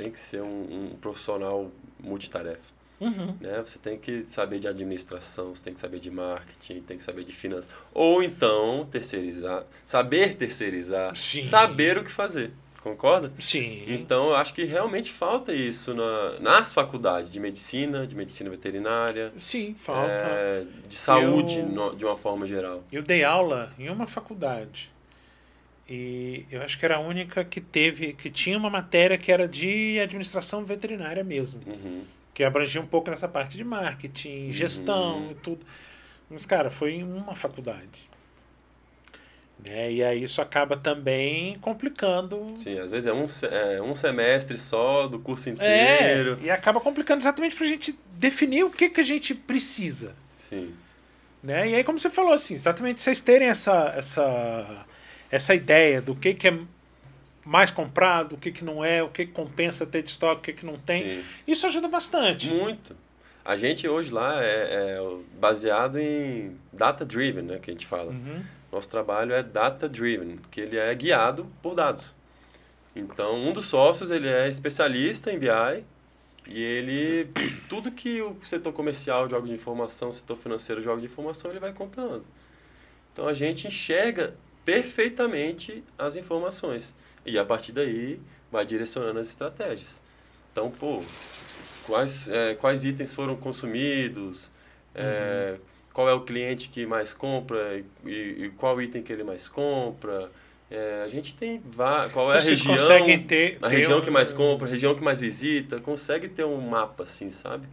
tem que ser um, um profissional multitarefa. Uhum. Né? Você tem que saber de administração, você tem que saber de marketing, tem que saber de finanças. Ou então, terceirizar. Saber terceirizar. Sim. Saber o que fazer. Concorda? Sim. Então, eu acho que realmente falta isso na, nas faculdades de medicina, de medicina veterinária. Sim, falta. É, de saúde, eu, no, de uma forma geral. Eu dei aula em uma faculdade e eu acho que era a única que teve, que tinha uma matéria que era de administração veterinária mesmo. Uhum. Que abrangia um pouco nessa parte de marketing, uhum. gestão uhum. e tudo. Mas, cara, foi em uma faculdade. Né? E aí isso acaba também complicando. Sim, às vezes é um, é, um semestre só do curso é, inteiro. É, e acaba complicando exatamente para a gente definir o que, que a gente precisa. Sim. Né? E aí, como você falou, assim, exatamente vocês terem essa, essa essa ideia do que, que é mais comprado, o que, que não é, o que, que compensa ter de estoque, o que, que não tem. Sim. Isso ajuda bastante. Muito. A gente hoje lá é, é baseado em data-driven, né, que a gente fala. Uhum. Nosso trabalho é data-driven, que ele é guiado por dados. Então, um dos sócios, ele é especialista em BI e ele, tudo que o setor comercial joga de informação, o setor financeiro joga de informação, ele vai comprando. Então, a gente enxerga perfeitamente as informações. E a partir daí vai direcionando as estratégias. Então, pô, quais, é, quais itens foram consumidos, é, uhum. qual é o cliente que mais compra e, e qual item que ele mais compra. É, a gente tem qual é a região, ter, a região um... que mais compra, a região que mais visita, consegue ter um mapa assim, sabe?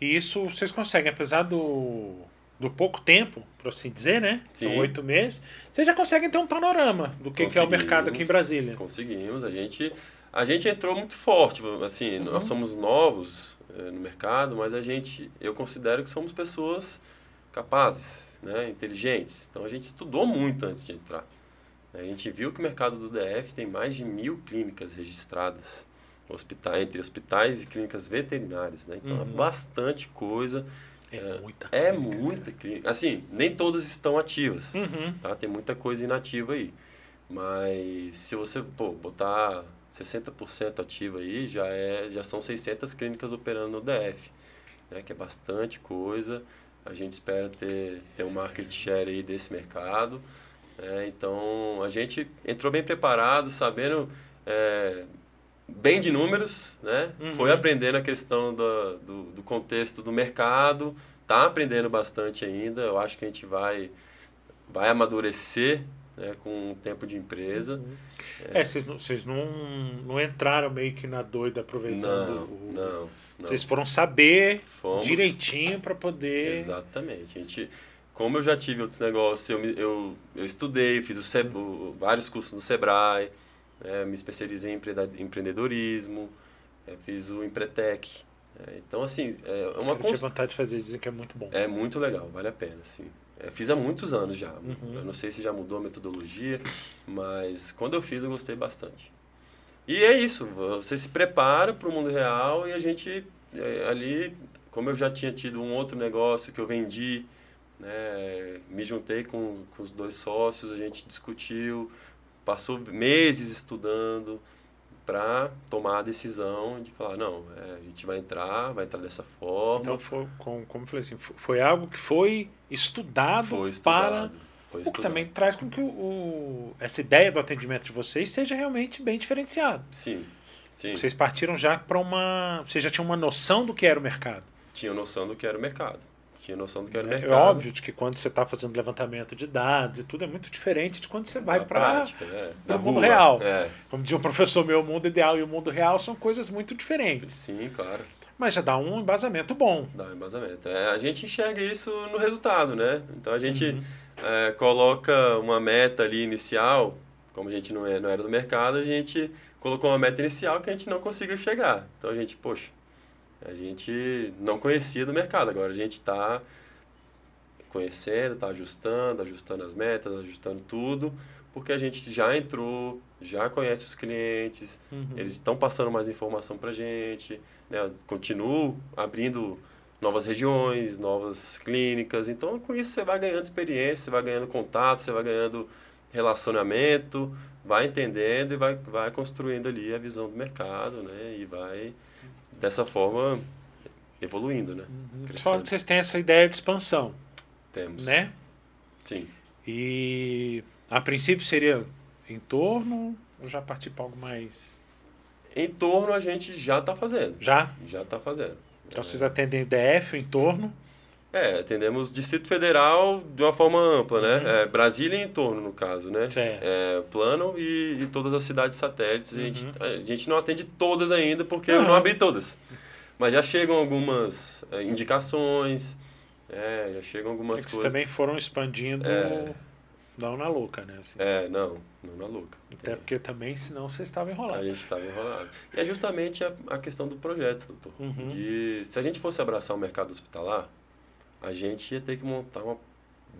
E isso vocês conseguem, apesar do do pouco tempo, por assim dizer, né? Sim. São oito meses. Você já consegue ter então, um panorama do que, que é o mercado aqui em Brasília. Conseguimos. A gente, a gente entrou muito forte. Assim, uhum. nós somos novos é, no mercado, mas a gente, eu considero que somos pessoas capazes, né? inteligentes. Então, a gente estudou muito antes de entrar. A gente viu que o mercado do DF tem mais de mil clínicas registradas hospital, entre hospitais e clínicas veterinárias. Né? Então, é uhum. é bastante coisa é, é muita é clínica. É muita clínica. Assim, nem todas estão ativas. Uhum. Tá? Tem muita coisa inativa aí. Mas se você pô, botar 60% ativa aí, já, é, já são 600 clínicas operando no DF, né? que é bastante coisa. A gente espera ter, ter um market share aí desse mercado. Né? então, a gente entrou bem preparado, sabendo... É, bem de números, né? Uhum. Foi aprendendo a questão do, do, do, contexto do mercado, tá aprendendo bastante ainda. Eu acho que a gente vai, vai amadurecer né, com o tempo de empresa. Uhum. É, vocês é, não, não, não entraram meio que na doida aproveitando não, o... Não, Vocês foram saber Fomos... direitinho para poder... Exatamente. A gente como eu já tive outros negócios, eu, eu, eu estudei, fiz o, vários cursos no Sebrae, é, me especializei em empreendedorismo, é, fiz o Empretec. É, então, assim, é, é uma coisa. Eu vontade de fazer, dizem que é muito bom. É muito legal, vale a pena, sim. É, fiz há muitos anos já. Uhum. Eu não sei se já mudou a metodologia, mas quando eu fiz, eu gostei bastante. E é isso, você se prepara para o mundo real e a gente é, ali, como eu já tinha tido um outro negócio que eu vendi, né, me juntei com, com os dois sócios, a gente discutiu, passou meses estudando para tomar a decisão de falar não é, a gente vai entrar vai entrar dessa forma então foi como, eu falei assim foi algo que foi estudado, foi estudado para foi estudado. o que também traz com que o, o, essa ideia do atendimento de vocês seja realmente bem diferenciado sim sim vocês partiram já para uma vocês já tinham uma noção do que era o mercado tinha noção do que era o mercado tinha noção do que era o é mercado. É óbvio de que quando você está fazendo levantamento de dados e tudo, é muito diferente de quando você vai para né? o mundo real. É. Como dizia um professor meu, o mundo ideal e o mundo real são coisas muito diferentes. Sim, claro. Mas já dá um embasamento bom. Dá um embasamento. É, a gente enxerga isso no resultado, né? Então a gente uhum. é, coloca uma meta ali inicial, como a gente não, é, não era do mercado, a gente colocou uma meta inicial que a gente não conseguiu chegar. Então a gente, poxa, a gente não conhecia do mercado, agora a gente está conhecendo, está ajustando, ajustando as metas, ajustando tudo, porque a gente já entrou, já conhece os clientes, uhum. eles estão passando mais informação para a gente, né? continuo abrindo novas regiões, novas clínicas, então com isso você vai ganhando experiência, você vai ganhando contato, você vai ganhando relacionamento, vai entendendo e vai, vai construindo ali a visão do mercado, né? E vai dessa forma evoluindo, né? Uhum. Só que vocês têm essa ideia de expansão. Temos. Né? Sim. E a princípio seria em torno ou já partir para algo mais? Em torno a gente já está fazendo. Já? Já está fazendo. Então é. vocês atendem o DF, o entorno, é, atendemos Distrito Federal de uma forma ampla, né? Uhum. É, Brasília e em torno, no caso, né? É, plano e, e, todas as cidades satélites. Uhum. A, gente, uhum. a gente não atende todas ainda, porque uhum. eu não abri todas. Mas já chegam algumas é, indicações, é, já chegam algumas é que coisas. também foram expandindo é, não na louca, né? Assim, é, não, não na louca. Até porque também, senão, você estava enrolado. A gente estava enrolado. E é justamente a, a, questão do projeto, doutor. Uhum. se a gente fosse abraçar o mercado hospitalar, a gente ia ter que montar uma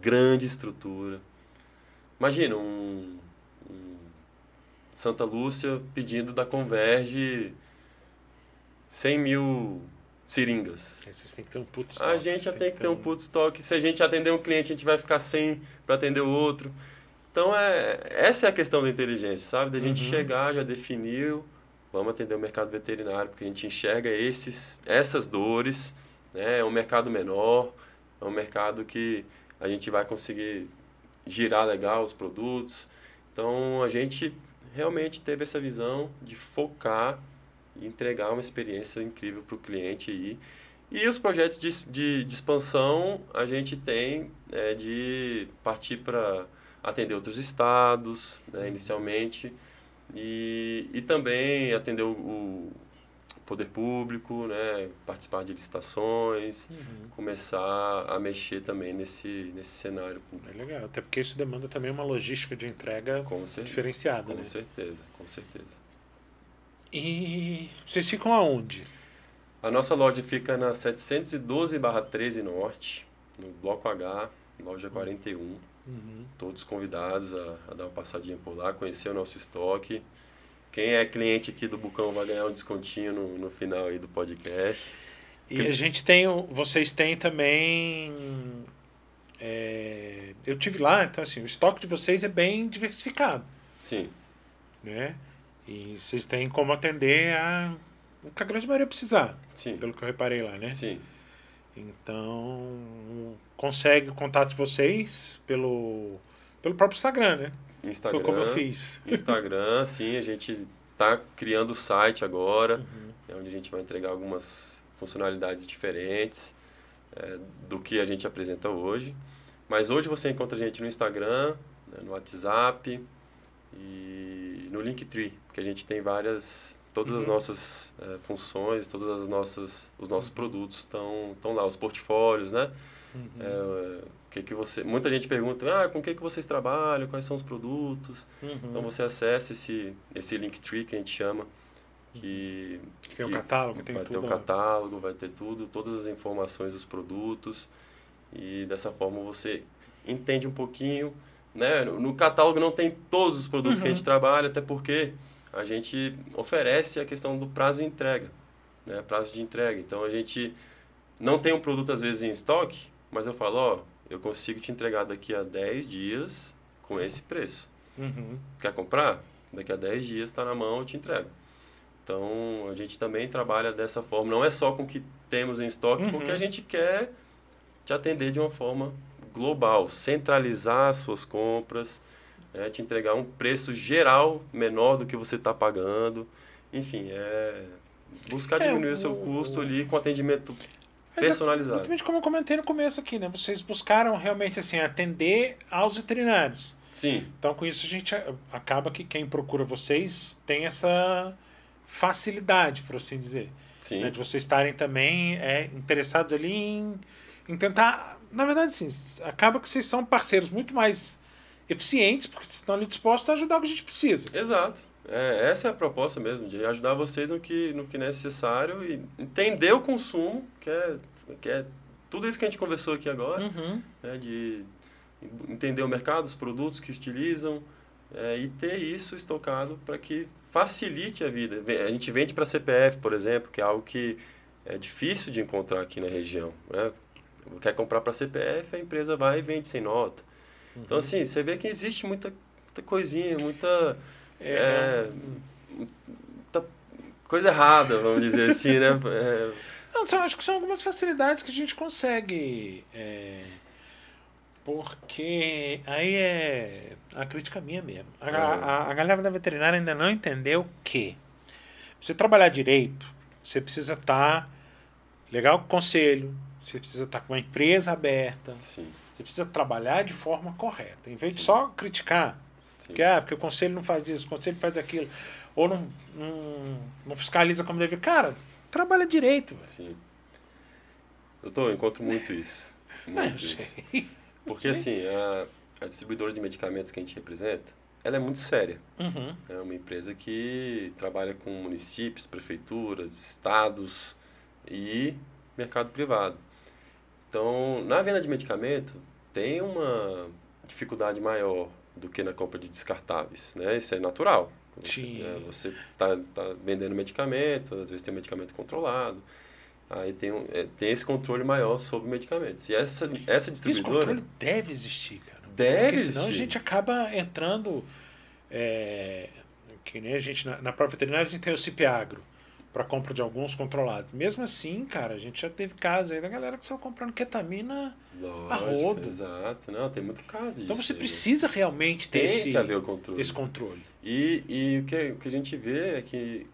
grande estrutura. Imagina um, um Santa Lúcia pedindo da Converge 100 mil seringas. Vocês têm que ter um puto estoque. A gente já tem, tem que ter um puto estoque. Se a gente atender um cliente, a gente vai ficar sem para atender o outro. Então, é, essa é a questão da inteligência, sabe? Da gente uhum. chegar, já definiu, vamos atender o mercado veterinário, porque a gente enxerga esses, essas dores, né? É um mercado menor, é um mercado que a gente vai conseguir girar legal os produtos. Então a gente realmente teve essa visão de focar e entregar uma experiência incrível para o cliente aí. E os projetos de, de, de expansão a gente tem é, de partir para atender outros estados, né, inicialmente, e, e também atender o poder público, né, participar de licitações, uhum. começar a mexer também nesse, nesse cenário público. É legal, até porque isso demanda também uma logística de entrega com diferenciada. Com né? certeza, com certeza. E vocês ficam aonde? A nossa loja fica na 712-13 Norte, no Bloco H, loja 41. Uhum. Todos convidados a, a dar uma passadinha por lá, conhecer o nosso estoque quem é cliente aqui do Bucão vai ganhar um descontinho no, no final aí do podcast. E a gente tem, vocês têm também. É, eu tive lá, então assim, o estoque de vocês é bem diversificado. Sim. Né? E vocês têm como atender a o que a grande maioria precisar. Sim. Pelo que eu reparei lá, né? Sim. Então, consegue o contato de vocês pelo, pelo próprio Instagram, né? Instagram. Foi como eu fiz. Instagram, sim, a gente está criando o site agora, uhum. É onde a gente vai entregar algumas funcionalidades diferentes é, do que a gente apresenta hoje. Mas hoje você encontra a gente no Instagram, né, no WhatsApp e no Linktree, que a gente tem várias todas uhum. as nossas é, funções, todas as nossas os nossos uhum. produtos estão estão lá, os portfólios, né? Uhum. É, que que você, muita gente pergunta, ah, com que, que vocês trabalham, quais são os produtos. Uhum. Então você acessa esse, esse Linktree que a gente chama. Que, que uhum. tem o um catálogo, tem vai tudo. Vai ter o um né? catálogo, vai ter tudo, todas as informações dos produtos. E dessa forma você entende um pouquinho. Né? No catálogo não tem todos os produtos uhum. que a gente uhum. trabalha, até porque a gente oferece a questão do prazo de entrega. Né? Prazo de entrega. Então a gente não tem um produto às vezes em estoque, mas eu falo, ó, eu consigo te entregar daqui a 10 dias com esse preço. Uhum. Quer comprar? Daqui a 10 dias está na mão, eu te entrego. Então, a gente também trabalha dessa forma. Não é só com o que temos em estoque, uhum. porque a gente quer te atender de uma forma global, centralizar as suas compras, né, te entregar um preço geral menor do que você está pagando. Enfim, é buscar é diminuir é, o seu custo ali com atendimento é personalizado. Exatamente como eu comentei no começo aqui, né? Vocês buscaram realmente assim atender aos veterinários. Sim. Então com isso a gente acaba que quem procura vocês tem essa facilidade, por assim dizer. Sim. Né? De vocês estarem também é, interessados ali em, em tentar. Na verdade, sim, acaba que vocês são parceiros muito mais eficientes, porque vocês estão ali dispostos a ajudar o que a gente precisa. Exato. É, essa é a proposta mesmo, de ajudar vocês no que, no que é necessário e entender o consumo, que é, que é tudo isso que a gente conversou aqui agora, uhum. né, de entender o mercado, os produtos que utilizam é, e ter isso estocado para que facilite a vida. A gente vende para CPF, por exemplo, que é algo que é difícil de encontrar aqui na região. Né? Quer comprar para CPF, a empresa vai e vende sem nota. Então, uhum. Então, assim, você vê que existe muita, muita coisinha, muita é, é, tá coisa errada, vamos dizer assim, né? É. Não, são, acho que são algumas facilidades que a gente consegue. É, porque aí é a crítica minha mesmo. A, a, a, galera da veterinária ainda não entendeu que você trabalhar direito, você precisa estar tá legal com o conselho, você precisa estar tá com uma empresa aberta, Sim. você precisa trabalhar de forma correta. Em vez Sim. de só criticar, Sim. Que, ah, porque o conselho não faz isso, o conselho faz aquilo. Ou não, não, não fiscaliza como deve. Cara, trabalha direito. Véio. Sim. eu encontro muito isso. Muito ah, eu isso. sei. Porque assim, a, a distribuidora de medicamentos que a gente representa, ela é muito séria. Uhum. É uma empresa que trabalha com municípios, prefeituras, estados e mercado privado. Então, na venda de medicamento, tem uma dificuldade maior do que na compra de descartáveis, né? Isso é natural. Você, né, você tá, tá, vendendo medicamento, às vezes tem um medicamento controlado. Aí tem, um, é, tem esse controle maior sobre medicamentos. E essa, essa distribuidora... Esse controle deve existir, cara. Deve Porque senão existir. a gente acaba entrando... É, que nem a gente, na, na própria veterinária, a gente tem o Cipiagro para compra de alguns controlados. Mesmo assim, cara, a gente já teve casos aí da galera que saiu comprando ketamina Lógico, a rodo. Exato, não, tem muito caso Então você aí. precisa realmente ter esse, controle. esse controle. E, e o, que, o que a gente vê é que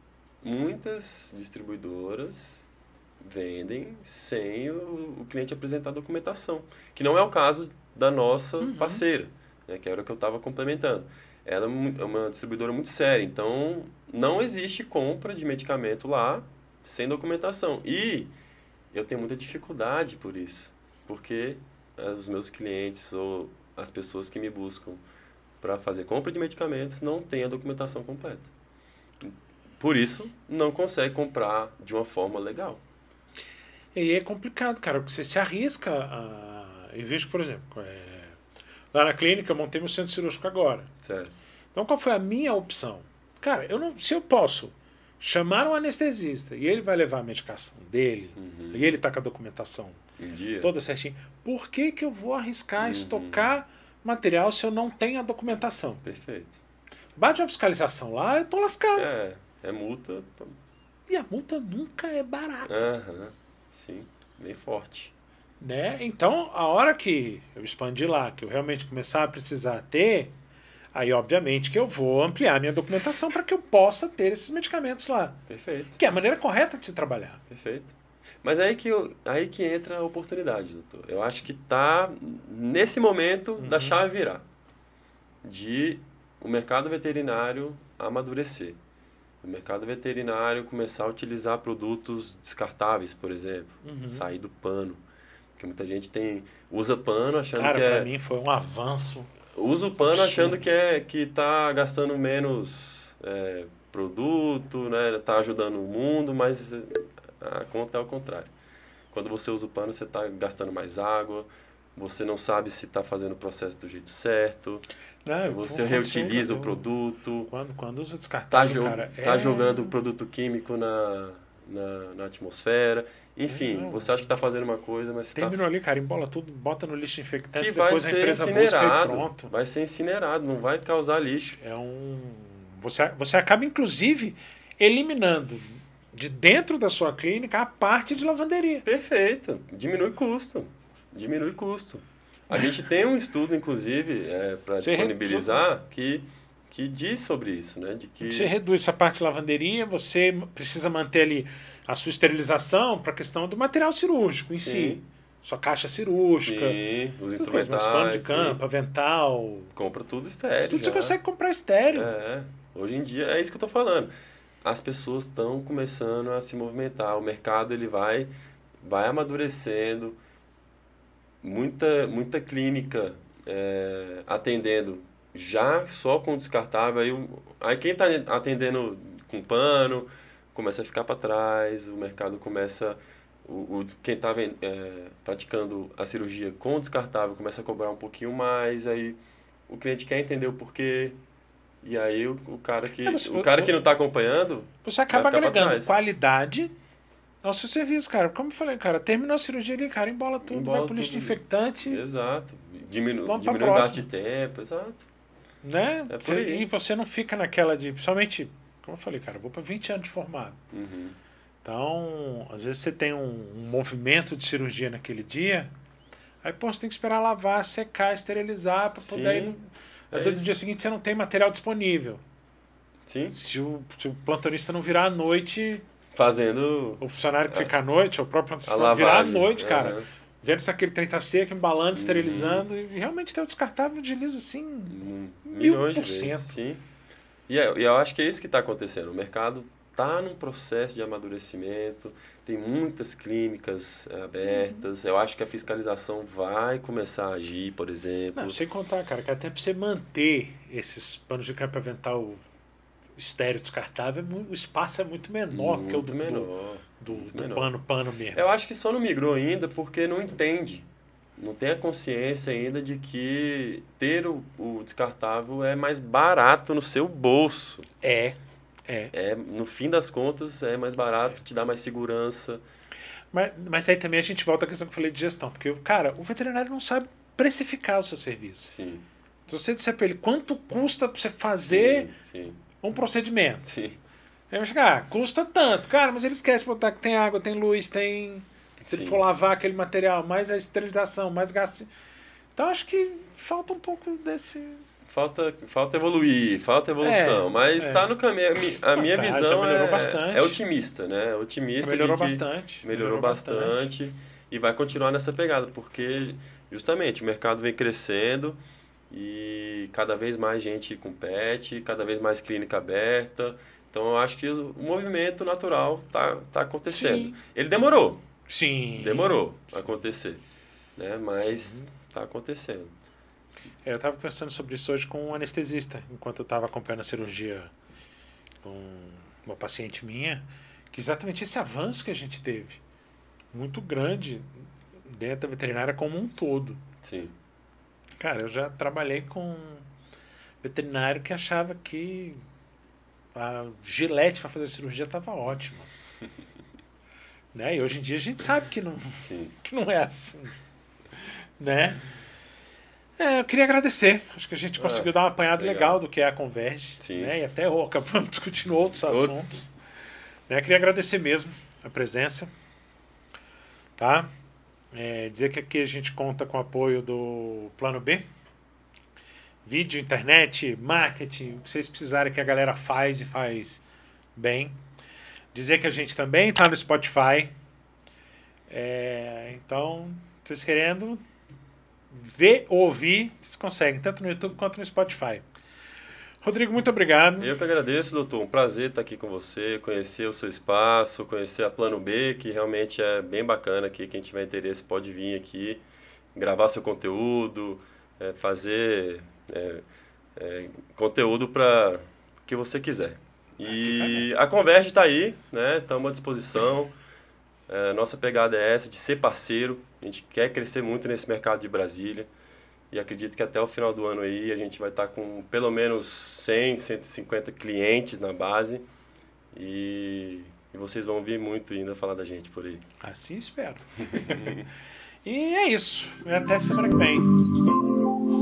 muitas distribuidoras vendem sem o, o cliente apresentar documentação, que não é o caso da nossa uhum. parceira, né, que era o que eu estava complementando ela é, é uma distribuidora muito séria. Então, não existe compra de medicamento lá sem documentação. E eu tenho muita dificuldade por isso, porque eh, os meus clientes ou as pessoas que me buscam para fazer compra de medicamentos não têm a documentação completa. Por isso, não consegue comprar de uma forma legal. E é complicado, cara, porque você se arrisca a. Eu vejo, por exemplo, é lá na clínica, eu montei meu centro cirúrgico agora. Certo. Então, qual foi a minha opção? Cara, eu não, se eu posso chamar um anestesista e ele vai levar a medicação dele, uhum. e ele tá com a documentação Entendi. toda certinha, por que, que eu vou arriscar uhum. estocar material se eu não tenho a documentação? Perfeito. Bate uma fiscalização lá, eu tô lascado. É, é multa. E a multa nunca é barata. Aham, uhum. sim, bem forte. Né? Então, a hora que eu expandir lá, que eu realmente começar a precisar ter, aí obviamente que eu vou ampliar minha documentação para que eu possa ter esses medicamentos lá. Perfeito. Que é a maneira correta de se trabalhar. Perfeito. Mas aí que, eu, aí que entra a oportunidade, doutor. Eu acho que tá nesse momento uhum. da chave virar. De o mercado veterinário amadurecer. O mercado veterinário começar a utilizar produtos descartáveis, por exemplo. Uhum. Sair do pano porque muita gente tem usa pano achando Cara, que pra é... mim foi um avanço. Usa o pano achando que é que tá gastando menos é, produto, né? Tá ajudando o mundo, mas a conta é ao contrário. Quando você usa o pano, você está gastando mais água, você não sabe se está fazendo o processo do jeito certo, não, você reutiliza o produto. Quando, quando usa descartável, tá, jo cara, tá é... jogando o produto químico na, na, na atmosfera. Enfim, não, não. você acha que está fazendo uma coisa, mas está Terminou tá... ali, cara, embola tudo, bota no lixo infectante, que depois vai ser a empresa incinerado, pronto. Vai ser incinerado, não vai causar lixo. É um... Você, você acaba, inclusive, eliminando de dentro da sua clínica a parte de lavanderia. Perfeito. Diminui custo. Diminui custo. A gente tem um estudo, inclusive, é, para disponibilizar, que que diz sobre isso, né? De que você reduz essa parte de lavanderia, você precisa manter ali a sua esterilização para a questão do material cirúrgico em sim. si. Sua caixa cirúrgica, sim, os instrumentos, coisa, pano de campo, avental. Compra tudo estéreo. Tudo já. você consegue comprar estéreo. É, hoje em dia é isso que eu estou falando. As pessoas estão começando a se movimentar, o mercado ele vai, vai amadurecendo, muita, muita clínica é, atendendo já só com descartável, aí, aí quem está atendendo com pano começa a ficar para trás, o mercado começa. O, o quem está é, praticando a cirurgia com descartável começa a cobrar um pouquinho mais, aí o cliente quer entender o porquê. E aí o, o cara que. você, é, o cara que não está acompanhando. Você acaba agregando qualidade ao seu serviço, cara. Como eu falei, cara, terminou a cirurgia ali, cara, embola tudo, embola vai pro lixo de infectante. Exato. Diminu, diminui o gasto de tempo, exato. Né? É você, e você não fica naquela de. Principalmente, como eu falei, cara, eu vou para 20 anos de formado. Uhum. Então, às vezes você tem um, um, movimento de cirurgia naquele dia, aí pô, você tem que esperar lavar, secar, esterilizar para poder. Ir, às é vezes no dia seguinte você não tem material disponível. Sim. Se o, se o plantonista não virar à noite. Fazendo. O funcionário que fica à noite, ou o próprio plantonista virar à noite, cara. Uhum. Vendo se aquele trem tá seco, embalando, uhum. esterilizando. E realmente tem o descartável de lisa assim. Uhum. Milhões Mil Vezes, sim. E é, eu, eu acho que é isso que está acontecendo. O mercado está num processo de amadurecimento, tem muitas clínicas eh, abertas. Uhum. Eu acho que a fiscalização vai começar a agir, por exemplo. Não, sem contar, cara, que até para você manter esses panos de campo avental estéreo descartável, é o espaço é muito menor muito que o do, menor, do, do, do menor. pano pano mesmo. Eu acho que só não migrou ainda porque não entende não tem a consciência ainda de que ter o, o descartável é mais barato no seu bolso. É, é. é no fim das contas, é mais barato, é. te dá mais segurança. Mas, mas aí também a gente volta à questão que eu falei de gestão, porque, cara, o veterinário não sabe precificar o seu serviço. Sim. Se você disser para ele quanto custa para você fazer sim, sim. um procedimento. Sim. Ele vai chegar, ah, custa tanto. Cara, mas ele esquece de botar que tem água, tem luz, tem se ele for lavar aquele material, mais a esterilização, mais gasto. Então acho que falta um pouco desse. Falta, falta evoluir, falta evolução, é, mas está é. Tá no caminho. A minha tá, visão é, é otimista, né? É otimista. Melhorou bastante. Melhorou, melhorou bastante, e vai continuar nessa pegada, porque justamente o mercado vem crescendo e cada vez mais gente compete, cada vez mais clínica aberta. Então eu acho que o movimento natural está tá acontecendo. Sim. Ele demorou, Sim. Demorou a acontecer, né? Mas está acontecendo. É, eu estava pensando sobre isso hoje com um anestesista, enquanto eu estava acompanhando a cirurgia com uma paciente minha, que exatamente esse avanço que a gente teve, muito grande dentro da veterinária como um todo. Sim. Cara, eu já trabalhei com veterinário que achava que a gilete para fazer cirurgia estava ótima. Né? E hoje em dia a gente sabe que não, que não é assim. Né? É, eu queria agradecer. Acho que a gente ah, conseguiu dar uma apanhada legal. legal. do que é a Converge. Sim. Né? E até oh, acabamos discutindo outros, outros. assuntos. Né? Queria agradecer mesmo a presença. Tá? É, dizer que aqui a gente conta com o apoio do Plano B. Vídeo, internet, marketing, o que vocês precisarem que a galera faz e faz bem. Dizer que a gente também está no Spotify. É, então, vocês querendo ver ou ouvir, vocês conseguem, tanto no YouTube quanto no Spotify. Rodrigo, muito obrigado. Eu que agradeço, doutor. Um prazer estar aqui com você, conhecer o seu espaço, conhecer a Plano B, que realmente é bem bacana aqui. Quem tiver interesse pode vir aqui, gravar seu conteúdo, é, fazer é, é, conteúdo para o que você quiser. Ah, e a Converge está aí, né? Estamos à disposição. É, nossa pegada é essa de ser parceiro. A gente quer crescer muito nesse mercado de Brasília. E acredito que até o final do ano aí a gente vai estar tá com pelo menos 100, 150 clientes na base. E, e vocês vão ouvir muito ainda falar da gente por aí. Assim espero. e é isso. Até semana que vem.